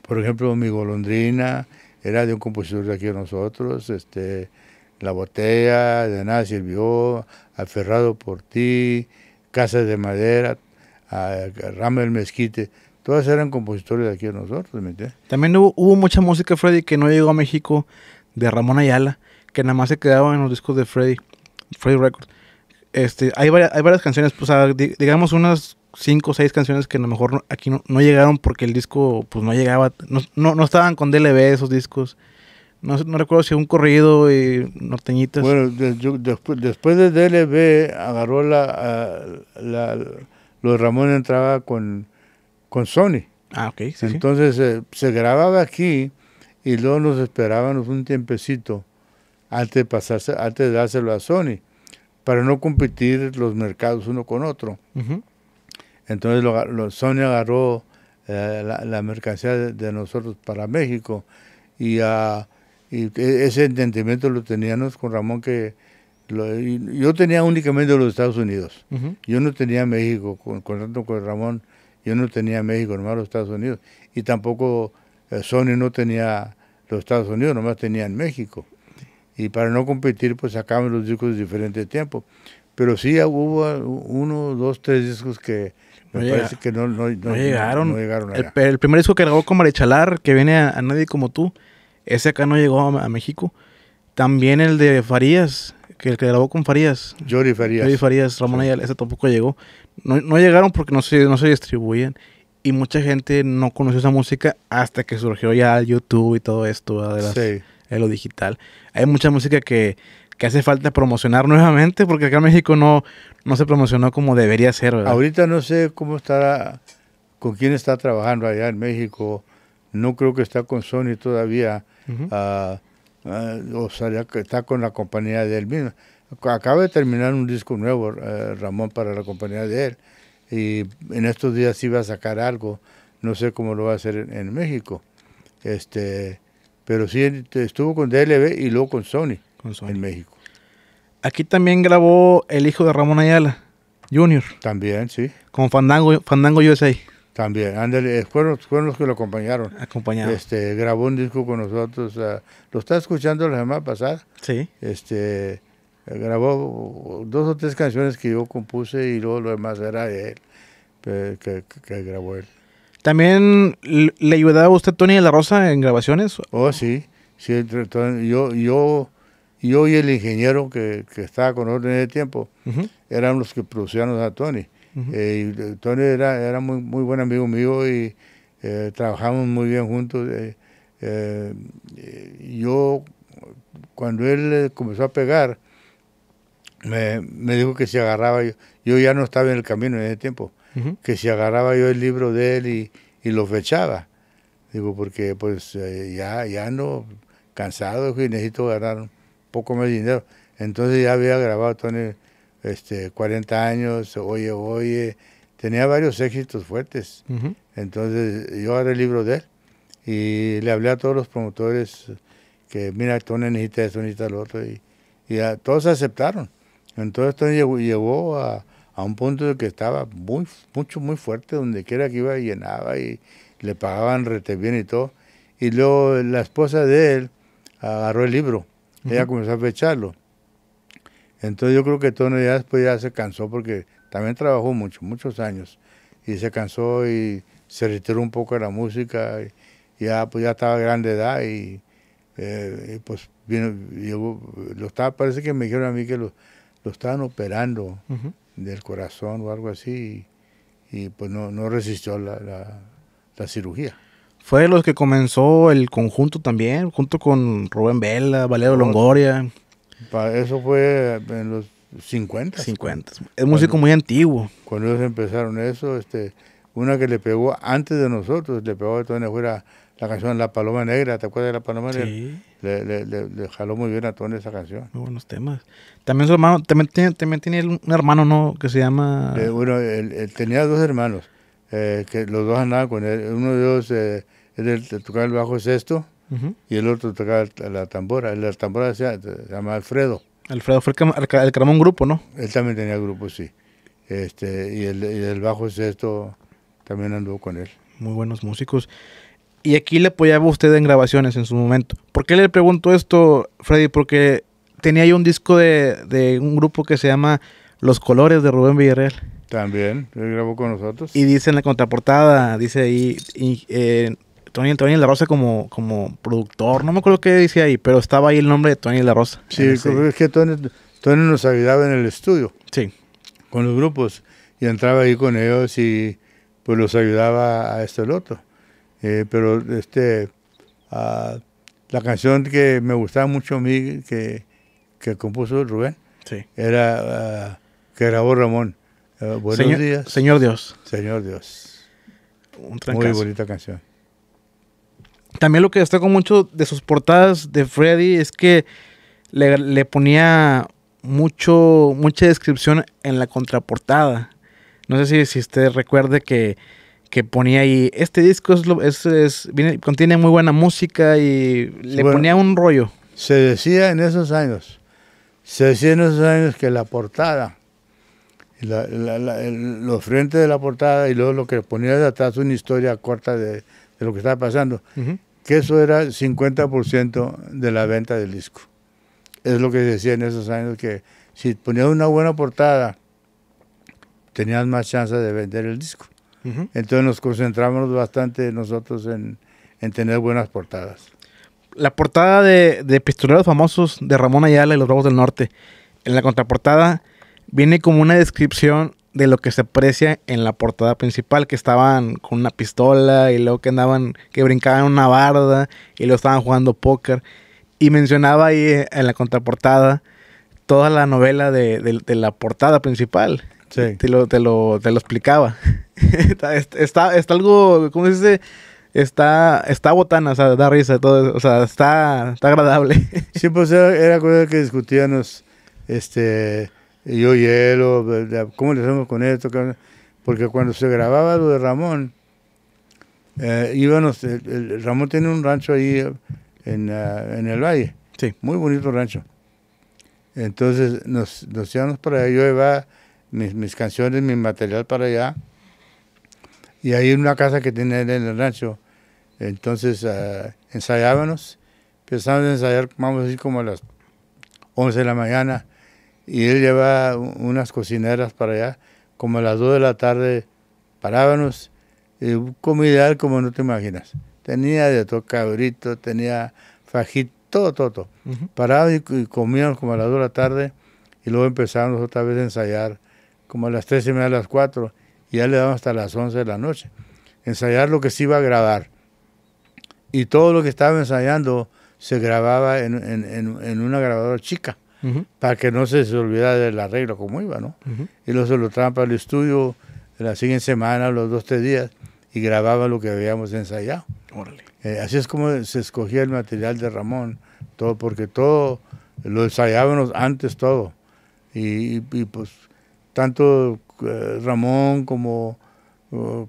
por ejemplo, mi golondrina era de un compositor de aquí de nosotros, este, La Botella, de nada sirvió, Aferrado por ti, Casas de Madera, a Rama Mezquite, todas eran compositores de aquí de nosotros. También hubo, mucha música, Freddy, que no llegó a México de Ramón Ayala, que nada más se quedaba en los discos de Freddy, Freddy Records. Este, hay, varias, hay varias canciones, pues, digamos unas cinco o seis canciones que a lo mejor aquí no, llegaron porque el disco pues no llegaba, no, estaban con DLB esos discos. No, recuerdo si un corrido y norteñitas. Bueno, después, de DLB agarró la, los Ramón entraba con, con Sony. Ah, Entonces eh, se grababa aquí y luego nos esperábamos un tiempecito antes de, pasarse, dárselo a Sony para no competir los mercados uno con otro. Entonces Sony agarró eh, la, mercancía de, nosotros para México y, ah, y e-, ese entendimiento lo teníamos con Ramón que yo tenía únicamente los Estados Unidos. Yo no tenía México, con tanto con Ramón, yo no tenía México, nomás los Estados Unidos. Y tampoco eh, Sony no tenía los Estados Unidos, nomás tenía México. Y para no competir, pues sacaban los discos de diferente tiempo. Pero sí hubo eh, uno, dos, tres discos que no parece que no, llegaron. El, primer disco que grabó con Marechalar, que viene a, Nadie Como Tú, ese acá no llegó a, a México. También el de Farías, que el que grabó con Farías. Jory Farías. Jory Farías, Ramón Ayala, ese tampoco llegó. No, no llegaron porque no se, no se distribuyen. Y mucha gente no conoció esa música hasta que surgió ya YouTube y todo esto adelante de, lo digital. Hay mucha música que, que hace falta promocionar nuevamente porque acá en México no, no se promocionó como debería ser. Ahorita no sé cómo estará, con quién está trabajando allá en México. No creo que está con Sony todavía. Ah, o sea, que está con la compañía de él mismo. Acaba de terminar un disco nuevo, eh, Ramón, para la compañía de él, y en estos días iba a sacar algo, no sé cómo lo va a hacer en, México. Este, pero sí este, estuvo con DLB y luego con Sony, en México. Aquí también grabó el hijo de Ramón Ayala, Junior. También, sí. Con Fandango, Fandango USA. También, ándale, eh, fueron, fueron, los que lo acompañaron. Acompañaron. Este, grabó un disco con nosotros. lo está escuchando la semana pasada. Sí. Este, grabó dos o tres canciones que yo compuse y luego lo demás era él, que, grabó él. ¿También le ayudaba usted Tony de la Rosa en grabaciones? Oh, sí. yo, yo, yo y el ingeniero que, que estaba con orden de tiempo eran los que producían a Tony. Eh, eh, Tony era, era muy, muy buen amigo mío y eh, trabajamos muy bien juntos. yo, cuando él comenzó a pegar, me, dijo que se agarraba yo, yo, ya no estaba en el camino en ese tiempo, que si agarraba yo el libro de él y, y lo fechaba. Digo, porque pues ya, ya no cansado y necesito ganar un poco más de dinero. Entonces ya había grabado Tony este, 40 años, Oye, Oye, tenía varios éxitos fuertes. Entonces yo agarré el libro de él y le hablé a todos los promotores que mira, Tony necesita esto, necesita lo otro y, y todos aceptaron. Entonces Tony llegó, a, a, un punto de que estaba muy, mucho, muy fuerte, donde quiera que iba llenaba y le pagaban rete bien y todo. Y luego la esposa de él agarró el libro, ella comenzó a fecharlo entonces yo creo que Tony ya después ya se cansó porque también trabajó mucho, muchos años. Y se cansó y se retiró un poco de la música. Y ya, pues ya estaba grande edad eh, y, pues vino, lo parece que me dijeron a mí que lo, lo estaban operando del corazón o algo así. Y, pues no, no resistió la, la, la cirugía. Fue de los que comenzó el conjunto también, junto con Rubén Vela, Valero Longoria. Eso fue en los 50. 50. Es músico muy antiguo. Cuando ellos empezaron eso, este, una que le pegó antes de nosotros, le pegó a Tony fuera la canción La Paloma Negra, ¿te acuerdas de La Paloma Negra? Sí. Le, jaló muy bien a Tony esa canción. Muy buenos temas. También su hermano, también tiene, también un hermano, ¿no? Que se llama... Eh, bueno, él, tenía dos hermanos, eh, que los dos andaban con él. Uno de ellos, eh, es tocar el bajo sexto, y el otro tocaba la tambora. La tambora se, llama Alfredo. Alfredo fue el que, armó un grupo, ¿no? Él también tenía grupo, sí. Este, y, el, y el bajo también anduvo con él. Muy buenos músicos. Y aquí le apoyaba usted en grabaciones en su momento. ¿Por qué le pregunto esto, Freddy? Porque tenía yo un disco de, un grupo que se llama Los Colores de Rubén Villarreal. También, él grabó con nosotros. Y dice en la contraportada, dice ahí, eh, Tony, Tony La Rosa como, como productor, no me acuerdo qué dice ahí, pero estaba ahí el nombre de Tony La Rosa. Sí, es que Tony, Tony nos ayudaba en el estudio. Sí. Con los grupos. Y entraba ahí con ellos y pues los ayudaba a esto el otro. Eh, pero este, la canción que me gustaba mucho a mí, que, compuso Rubén, sí. era ah, que grabó Ramón. Eh, señor, Dios. Señor Dios. Un Muy bonita canción. También lo que destaco mucho de sus portadas de Freddy es que le, ponía mucho, mucha descripción en la contraportada. No sé si, si usted recuerde que, ponía ahí, este disco es, contiene muy buena música y le ponía un rollo. Se decía en esos años, se decía en esos años que la portada, la, los frentes de la portada y luego lo que ponía detrás atrás una historia corta de, de lo que estaba pasando, que eso era el 50% de la venta del disco. Es lo que decía en esos años, que si ponías una buena portada, tenías más chance de vender el disco. Entonces nos concentramos bastante nosotros en, en tener buenas portadas. La portada de, de, Pistoleros Famosos de Ramón Ayala y los Bravos del Norte. En la contraportada viene como una descripción de lo que se aprecia en la portada principal, que estaban con una pistola y luego que andaban, que brincaban una barda y luego estaban jugando póker. Y mencionaba ahí eh, en la contraportada toda la novela de, la portada principal. Sí. Te, lo, te, lo, explicaba. está, está, algo, ¿cómo se dice? Está, está botana, o sea, da risa, todo, o sea, está, agradable. sí, pues era, era cosa que discutíamos, este y yo hielo, ¿cómo le hacemos con esto? Porque cuando se grababa lo de Ramón, eh, Ramón tiene un rancho ahí eh, eh, en, el valle, sí. muy bonito rancho. Entonces nos, nos íbamos para allá, yo mis, mis canciones, mi material para allá, y ahí en una casa que tiene en el rancho, entonces ensayábamos, empezamos a ensayar, vamos a decir como a las 11 de la mañana, y él llevaba unas cocineras para allá, como a las 2 de la tarde parábamos, y comida como no te imaginas. Tenía de todo, cabrito, tenía fajito, todo, todo, Parábamos y, comíamos como a las 2 de la tarde y luego empezábamos otra vez a ensayar como a las 3 y media, a las 4 y ya le dábamos hasta las 11 de la noche. Ensayar lo que se iba a grabar. Y todo lo que estaba ensayando se grababa en, en, en una grabadora chica para que no se, se olvidara del arreglo como iba, ¿no? Y luego se lo traban para el estudio la siguiente semana, los dos, tres días, y grababa lo que habíamos ensayado. Eh, así es como se escogía el material de Ramón, todo, porque todo lo ensayábamos antes todo. Y, pues tanto eh, Ramón como,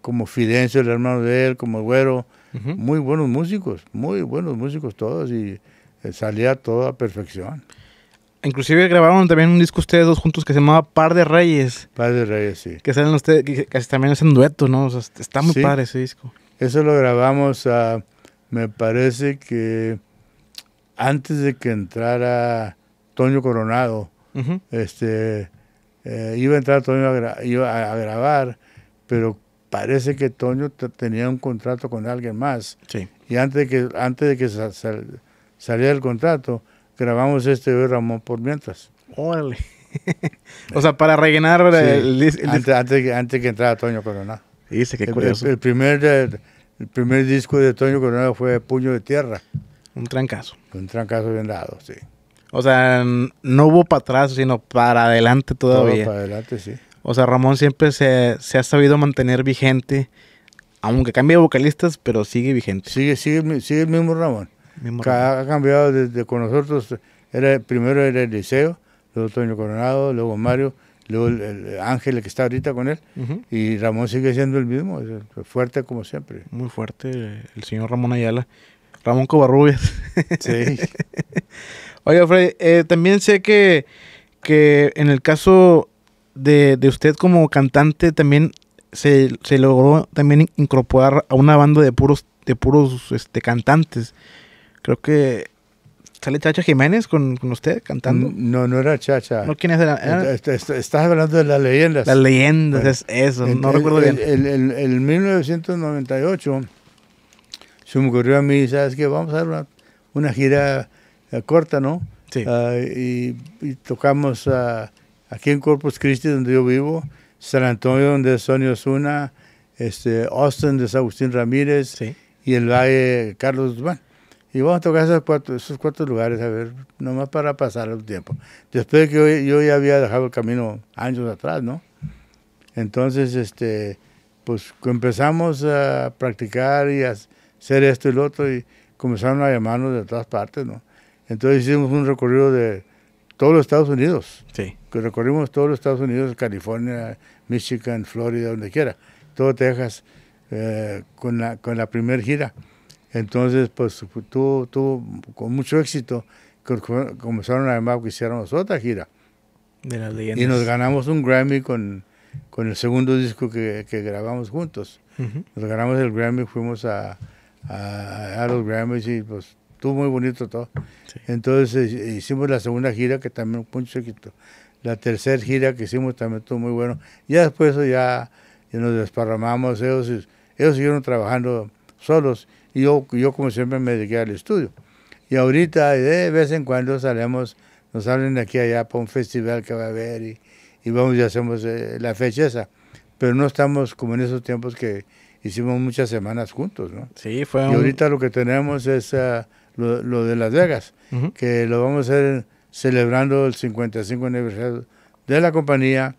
como Fidencio, el hermano de él, como güero, muy buenos músicos, muy buenos músicos todos, y eh, salía todo a perfección. Inclusive grabaron también un disco ustedes dos juntos que se llamaba Par de Reyes. Par de Reyes, sí. Que salen ustedes, casi también hacen dueto, ¿no? O sea, está muy padre ese disco. Eso lo grabamos, me parece que antes de que entrara Toño Coronado, este, eh, iba a entrar Toño a, grabar, pero parece que Toño tenía un contrato con alguien más. Sí. Y antes de que, antes de que saliera el contrato, grabamos este de Ramón por mientras. Órale. o eh. sea, para rellenar el, antes, que, antes, entrara Toño Coronado. Dice El, primer, el primer disco de Toño Coronado fue Puño de Tierra. Un trancazo. Un trancazo bien dado, sí. O sea, no hubo para atrás, sino para adelante todavía. para adelante, sí. O sea, Ramón siempre se, ha sabido mantener vigente, aunque cambie vocalistas, pero sigue vigente. Sigue, sigue, sigue el mismo Ramón ha, cambiado desde con nosotros. Era, primero era el liceo, luego Toño Coronado, luego Mario, luego el, Ángel que está ahorita con él, y Ramón sigue siendo el mismo, fuerte como siempre. Muy fuerte el señor Ramón Ayala. Ramón Covarrubias. Sí. Oye Freddy, eh, también sé que, que en el caso de, usted como cantante también se, logró también incorporar a una banda de puros, de puros este, cantantes. Creo que sale Chacha Jiménez con, usted cantando. No, no era Chacha. quién es? Era, Estás hablando de las leyendas. Las leyendas, eso, no recuerdo bien. En 1998 se me ocurrió a mí, ¿sabes qué? Vamos a hacer una, gira eh, corta, ¿no? Sí. Ah, y, tocamos aquí en Corpus Christi, donde yo vivo, San Antonio, donde es Sonia Osuna, este, Austin, de Agustín Ramírez, y el Valle Carlos Guzmán. Y vamos a tocar esos cuatro, esos cuatro lugares, a ver, nomás para pasar el tiempo. Después de que yo, yo, ya había dejado el camino años atrás, ¿no? Entonces, este, pues empezamos a practicar y a hacer esto y lo otro y comenzaron a llamarnos de todas partes, ¿no? Entonces hicimos un recorrido de todos los Estados Unidos. Sí. Que recorrimos todos los Estados Unidos, California, Michigan, Florida, donde quiera, todo Texas, eh, con la, con la primera gira. Entonces, pues tuvo, con mucho éxito, comenzaron además que hiciéramos otra gira. De las leyendas. Y nos ganamos un Grammy con, con el segundo disco que, grabamos juntos. Nos ganamos el Grammy, fuimos a, a, los Grammys y pues estuvo muy bonito todo. Entonces hicimos la segunda gira que también fue mucho chiquito. La tercera gira que hicimos también estuvo muy bueno. Ya después ya, ya nos desparramamos, ellos, ellos siguieron trabajando solos yo, yo como siempre me dediqué al estudio. Y ahorita de vez en cuando salemos, nos salen de aquí allá para un festival que va a haber y, vamos y hacemos eh, la fecha esa. Pero no estamos como en esos tiempos que hicimos muchas semanas juntos, ¿no? Sí, fue un... Y ahorita lo que tenemos es ah, lo, de Las Vegas, que lo vamos a hacer celebrando el 55 aniversario de la compañía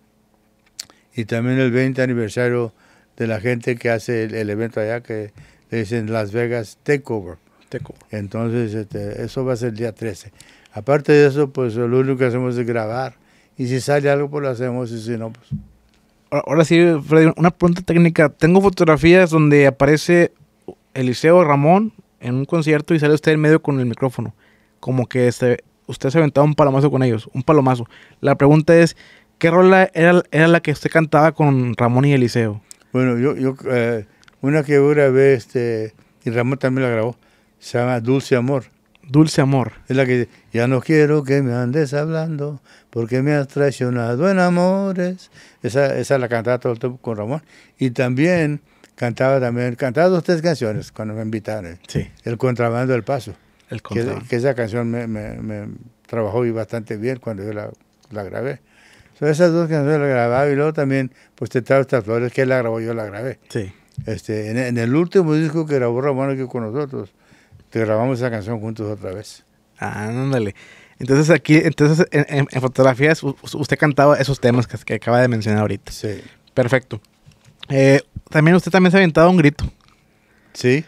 y también el 20 aniversario de la gente que hace el, el evento allá, que es en Las Vegas Takeover. Takeover. Entonces, este, eso va a ser el día 13. Aparte de eso, pues lo único que hacemos es grabar. Y si sale algo, pues lo hacemos, y si no, pues... Ahora sí, Freddy, una pregunta técnica. Tengo fotografías donde aparece Eliseo Ramón en un concierto y sale usted en medio con el micrófono. Como que este, usted se aventado un palomazo con ellos, un palomazo. La pregunta es, ¿qué rola era, la que usted cantaba con Ramón y Eliseo? Bueno, yo, yo eh, una que una vez, este, y Ramón también la grabó, se llama Dulce Amor. Dulce Amor. Es la que ya no quiero que me andes hablando porque me has traicionado en amores. Esa, esa la cantaba todo el tiempo con Ramón. Y también cantaba también, cantaba tres canciones cuando me invitaron. Sí. El Contrabando del Paso. El contrabando. Que, esa canción me, me, trabajó bastante bien cuando yo la, grabé. esas dos canciones la grababa y luego también, pues, Te trajo estas flores, que la grabó, yo la grabé. Sí. Este, en, el último disco que grabó Ramón aquí con nosotros, te grabamos esa canción juntos otra vez. Ah, ándale. Entonces aquí, entonces en, fotografías usted cantaba esos temas que, acaba de mencionar ahorita. Sí. Perfecto. Eh, también usted también se ha aventado un grito. Sí.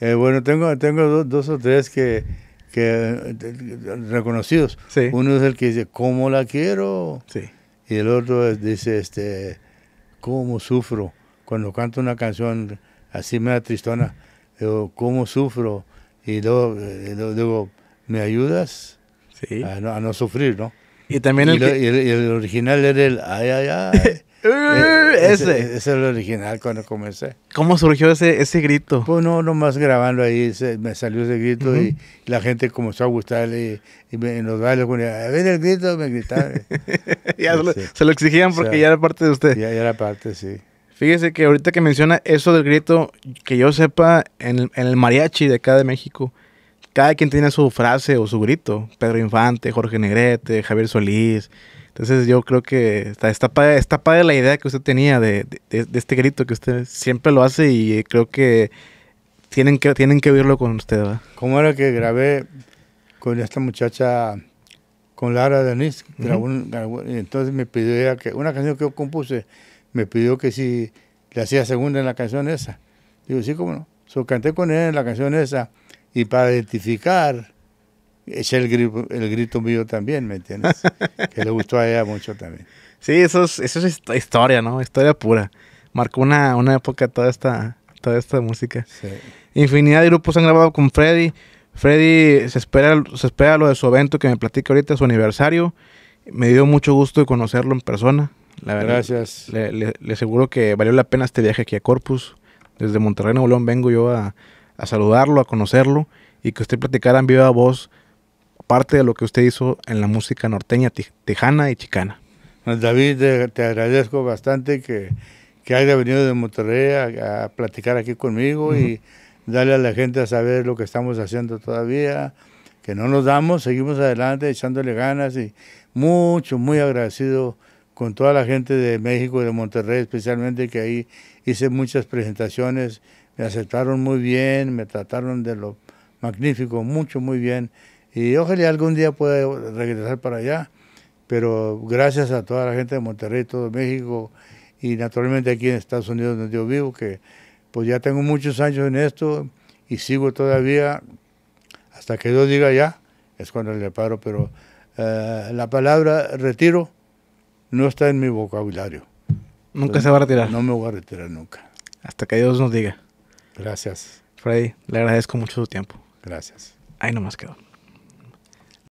Eh, bueno, tengo, tengo dos, o tres que, reconocidos. Uno es el que dice, ¿cómo la quiero? Sí. Y el otro dice, este, ¿cómo sufro? cuando canto una canción así me da tristona, digo, ¿cómo sufro? Y luego, eh, digo, ¿me ayudas? A, no, sufrir, ¿no? Y también el, y el, original era el ay, ay, ay. Eh, eh, ese. ese. es el original cuando comencé. ¿Cómo surgió ese, ese grito? Pues no, nomás grabando ahí, se, me salió ese grito y la gente comenzó a gustarle y, y en los bailes ver el grito, me gritaban. se, lo, exigían porque ya era parte de usted. ya era parte, sí. Fíjese que ahorita que menciona eso del grito, que yo sepa, en el, mariachi de acá de México, cada quien tiene su frase o su grito. Pedro Infante, Jorge Negrete, Javier Solís. Entonces yo creo que está, está, padre, está padre la idea que usted tenía de, este grito que usted siempre lo hace y creo que tienen que, tienen que oírlo con usted. ¿verdad? ¿Cómo era que grabé con esta muchacha, con Lara Denise. Entonces me pidió que una canción que yo compuse me pidió que si le hacía segunda en la canción esa. Digo, sí, cómo no. So, canté con él en la canción esa y para identificar, eché el grito, el grito mío también, ¿me entiendes? que le gustó a ella mucho también. Sí, eso es, eso es historia, ¿no? Historia pura. Marcó una, una época toda esta, toda esta música. Infinidad de grupos han grabado con Freddy. Freddy se espera, se espera lo de su evento que me platica ahorita, su aniversario. Me dio mucho gusto de conocerlo en persona. Gracias. Le, aseguro que valió la pena este viaje aquí a Corpus. Desde Monterrey, Nuevo León, vengo yo a, saludarlo, a conocerlo y que usted platicara en viva voz parte de lo que usted hizo en la música norteña, tejana y chicana. Pues, David, te, agradezco bastante que, haya venido de Monterrey a, platicar aquí conmigo y darle a la gente a saber lo que estamos haciendo todavía, que no nos damos, seguimos adelante echándole ganas y mucho, muy agradecido con toda la gente de México y de Monterrey, especialmente que ahí hice muchas presentaciones, me aceptaron muy bien, me trataron de lo magnífico, mucho, muy bien. Y ojalá algún día pueda regresar para allá, pero gracias a toda la gente de Monterrey, todo México y naturalmente aquí en Estados Unidos donde yo vivo, que pues ya tengo muchos años en esto y sigo todavía hasta que Dios diga ya, es cuando le paro, pero eh, la palabra retiro no está en mi vocabulario. Nunca se va a retirar. No me voy a retirar nunca. Hasta que Dios nos diga. Gracias. Freddy, le agradezco mucho su tiempo. Gracias. Ahí nomás quedó.